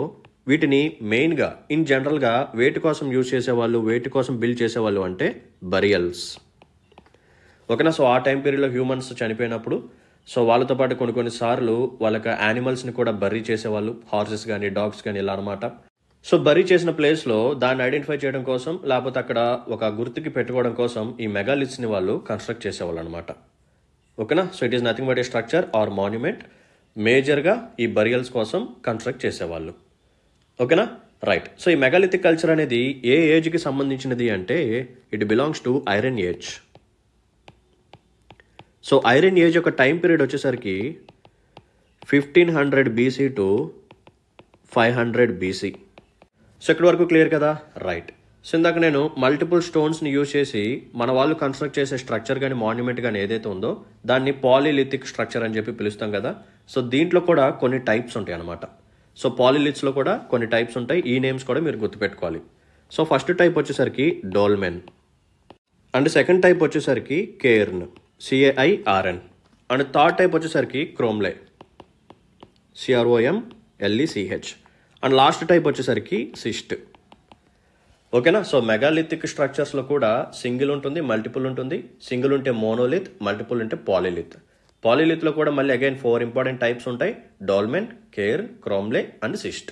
వీటిని మెయిన్గా ఇన్ జనరల్గా వేటి కోసం యూజ్ చేసేవాళ్ళు వేటి కోసం బిల్డ్ చేసేవాళ్ళు అంటే బరియల్స్ ఓకేనా సో ఆ టైం పీరియడ్లో హ్యూమన్స్ చనిపోయినప్పుడు సో వాళ్ళతో పాటు కొన్ని కొన్నిసార్లు వాళ్ళకి యానిమల్స్ని కూడా బర్రీ చేసేవాళ్ళు హార్సెస్ కానీ డాగ్స్ కానీ ఇలా అనమాట సో బరీ చేసిన ప్లేస్లో దాన్ని ఐడెంటిఫై చేయడం కోసం లేకపోతే అక్కడ ఒక గుర్తుకి పెట్టుకోవడం కోసం ఈ మెగాలిత్స్ని వాళ్ళు కన్స్ట్రక్ట్ చేసేవాళ్ళు అనమాట ఓకేనా so it is nothing but a structure or monument మేజర్గా ఈ బరియల్స్ కోసం కన్స్ట్రక్ట్ చేసేవాళ్ళు ఓకేనా రైట్ సో ఈ మెగాలిథిక్ కల్చర్ అనేది ఏ ఏజ్కి సంబంధించినది అంటే it belongs to iron age so iron age యొక్క టైం పీరియడ్ వచ్చేసరికి fifteen hundred BC to five hundred BC so ఇక్కడ వరకు క్లియర్ కదా రైట్ సో ఇందాక నేను మల్టిపుల్ స్టోన్స్ని యూజ్ చేసి మన వాళ్ళు కన్స్ట్రక్ట్ చేసే స్ట్రక్చర్ కానీ మాన్యుమెంట్ కానీ ఏదైతే ఉందో దాన్ని పాలిలిథిక్ స్ట్రక్చర్ అని చెప్పి పిలుస్తాం కదా సో దీంట్లో కూడా కొన్ని టైప్స్ ఉంటాయి అనమాట సో పాలిలిత్స్లో కూడా కొన్ని టైప్స్ ఉంటాయి ఈ నేమ్స్ కూడా మీరు గుర్తుపెట్టుకోవాలి సో ఫస్ట్ టైప్ వచ్చేసరికి డోల్మెన్ అండ్ సెకండ్ టైప్ వచ్చేసరికి cairn C A I R N and third type వచ్చేసరికి cromlech C R O M L E C H e and last type వచ్చేసరికి సిస్ట్ ఓకేనా సో మెగాలిథిక్ స్ట్రక్చర్స్లో కూడా సింగిల్ ఉంటుంది మల్టిపుల్ ఉంటుంది సింగిల్ ఉంటే మోనోలిత్ మల్టిపుల్ ఉంటే పాలిలిత్ పాలిలిత్లో కూడా మళ్ళీ అగైన్ ఫోర్ ఇంపార్టెంట్ టైప్స్ ఉంటాయి dolmen cairn cromlech and cist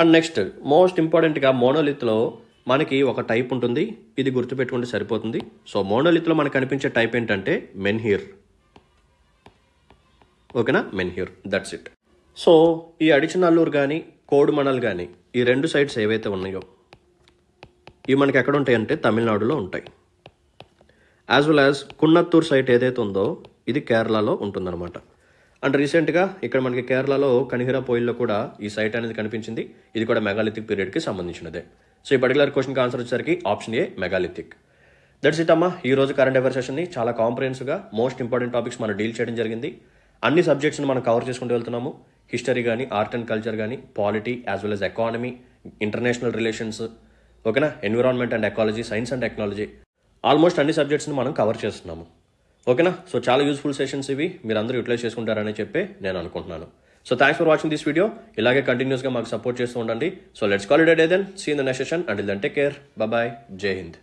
and next most ఇంపార్టెంట్గా మోనోలిత్లో మనకి ఒక టైప్ ఉంటుంది ఇది గుర్తుపెట్టుకుంటే సరిపోతుంది సో మోనోలిత్లో మనకు కనిపించే టైప్ ఏంటంటే మెన్హీర్ ఓకేనా మెన్హీర్ దట్స్ ఇట్ సో ఈ అడిచినల్లూరు కానీ కోడుమణల్ కానీ ఈ రెండు సైడ్స్ ఏవైతే ఉన్నాయో ఇవి మనకి ఎక్కడ ఉంటాయంటే తమిళనాడులో ఉంటాయి as well as Kunnathur site ఏదైతే ఉందో ఇది కేరళలో ఉంటుందన్నమాట అండ్ రీసెంట్గా ఇక్కడ మనకి కేరళలో కనిహిరా పోయిల్లో కూడా ఈ సైట్ అనేది కనిపించింది ఇది కూడా మెగాలిథిక్ పీరియడ్కి సంబంధించినదే సో ఈ పర్టికులర్ క్వశ్చన్కి ఆన్సర్ వచ్చేసరికి option A megalithic that's it అమ్మా ఈ రోజు కరెంట్ అఫైర్స్ సెషన్ని చాలా కాంప్రహెన్స్గా మోస్ట్ ఇంపార్టెంట్ టాపిక్స్ మనం డీల్ చేయడం జరిగింది అన్ని సబ్జెక్ట్స్ని మనం కవర్ చేసుకుంటూ వెళ్తున్నాము హిస్టరీ కానీ ఆర్ట్ అండ్ కల్చర్ కానీ polity as well as economy international relations ఓకేనా environment and ecology science and technology almost అన్ని సబ్జెక్ట్స్ని మనం కవర్ చేస్తున్నాము ఓకేనా సో చాలా యూస్ఫుల్ సెషన్స్ ఇవి మీరు అందరూ యూటిలైజ్ చేసుకుంటారని చెప్పి నేను అనుకుంటున్నాను so thanks for watching this video ఇలాగే కంటిన్యూస్గా మాకు సపోర్ట్ చేస్తూ ఉండండి so let's call it a day then see in the next session and then take care bye Jai Hind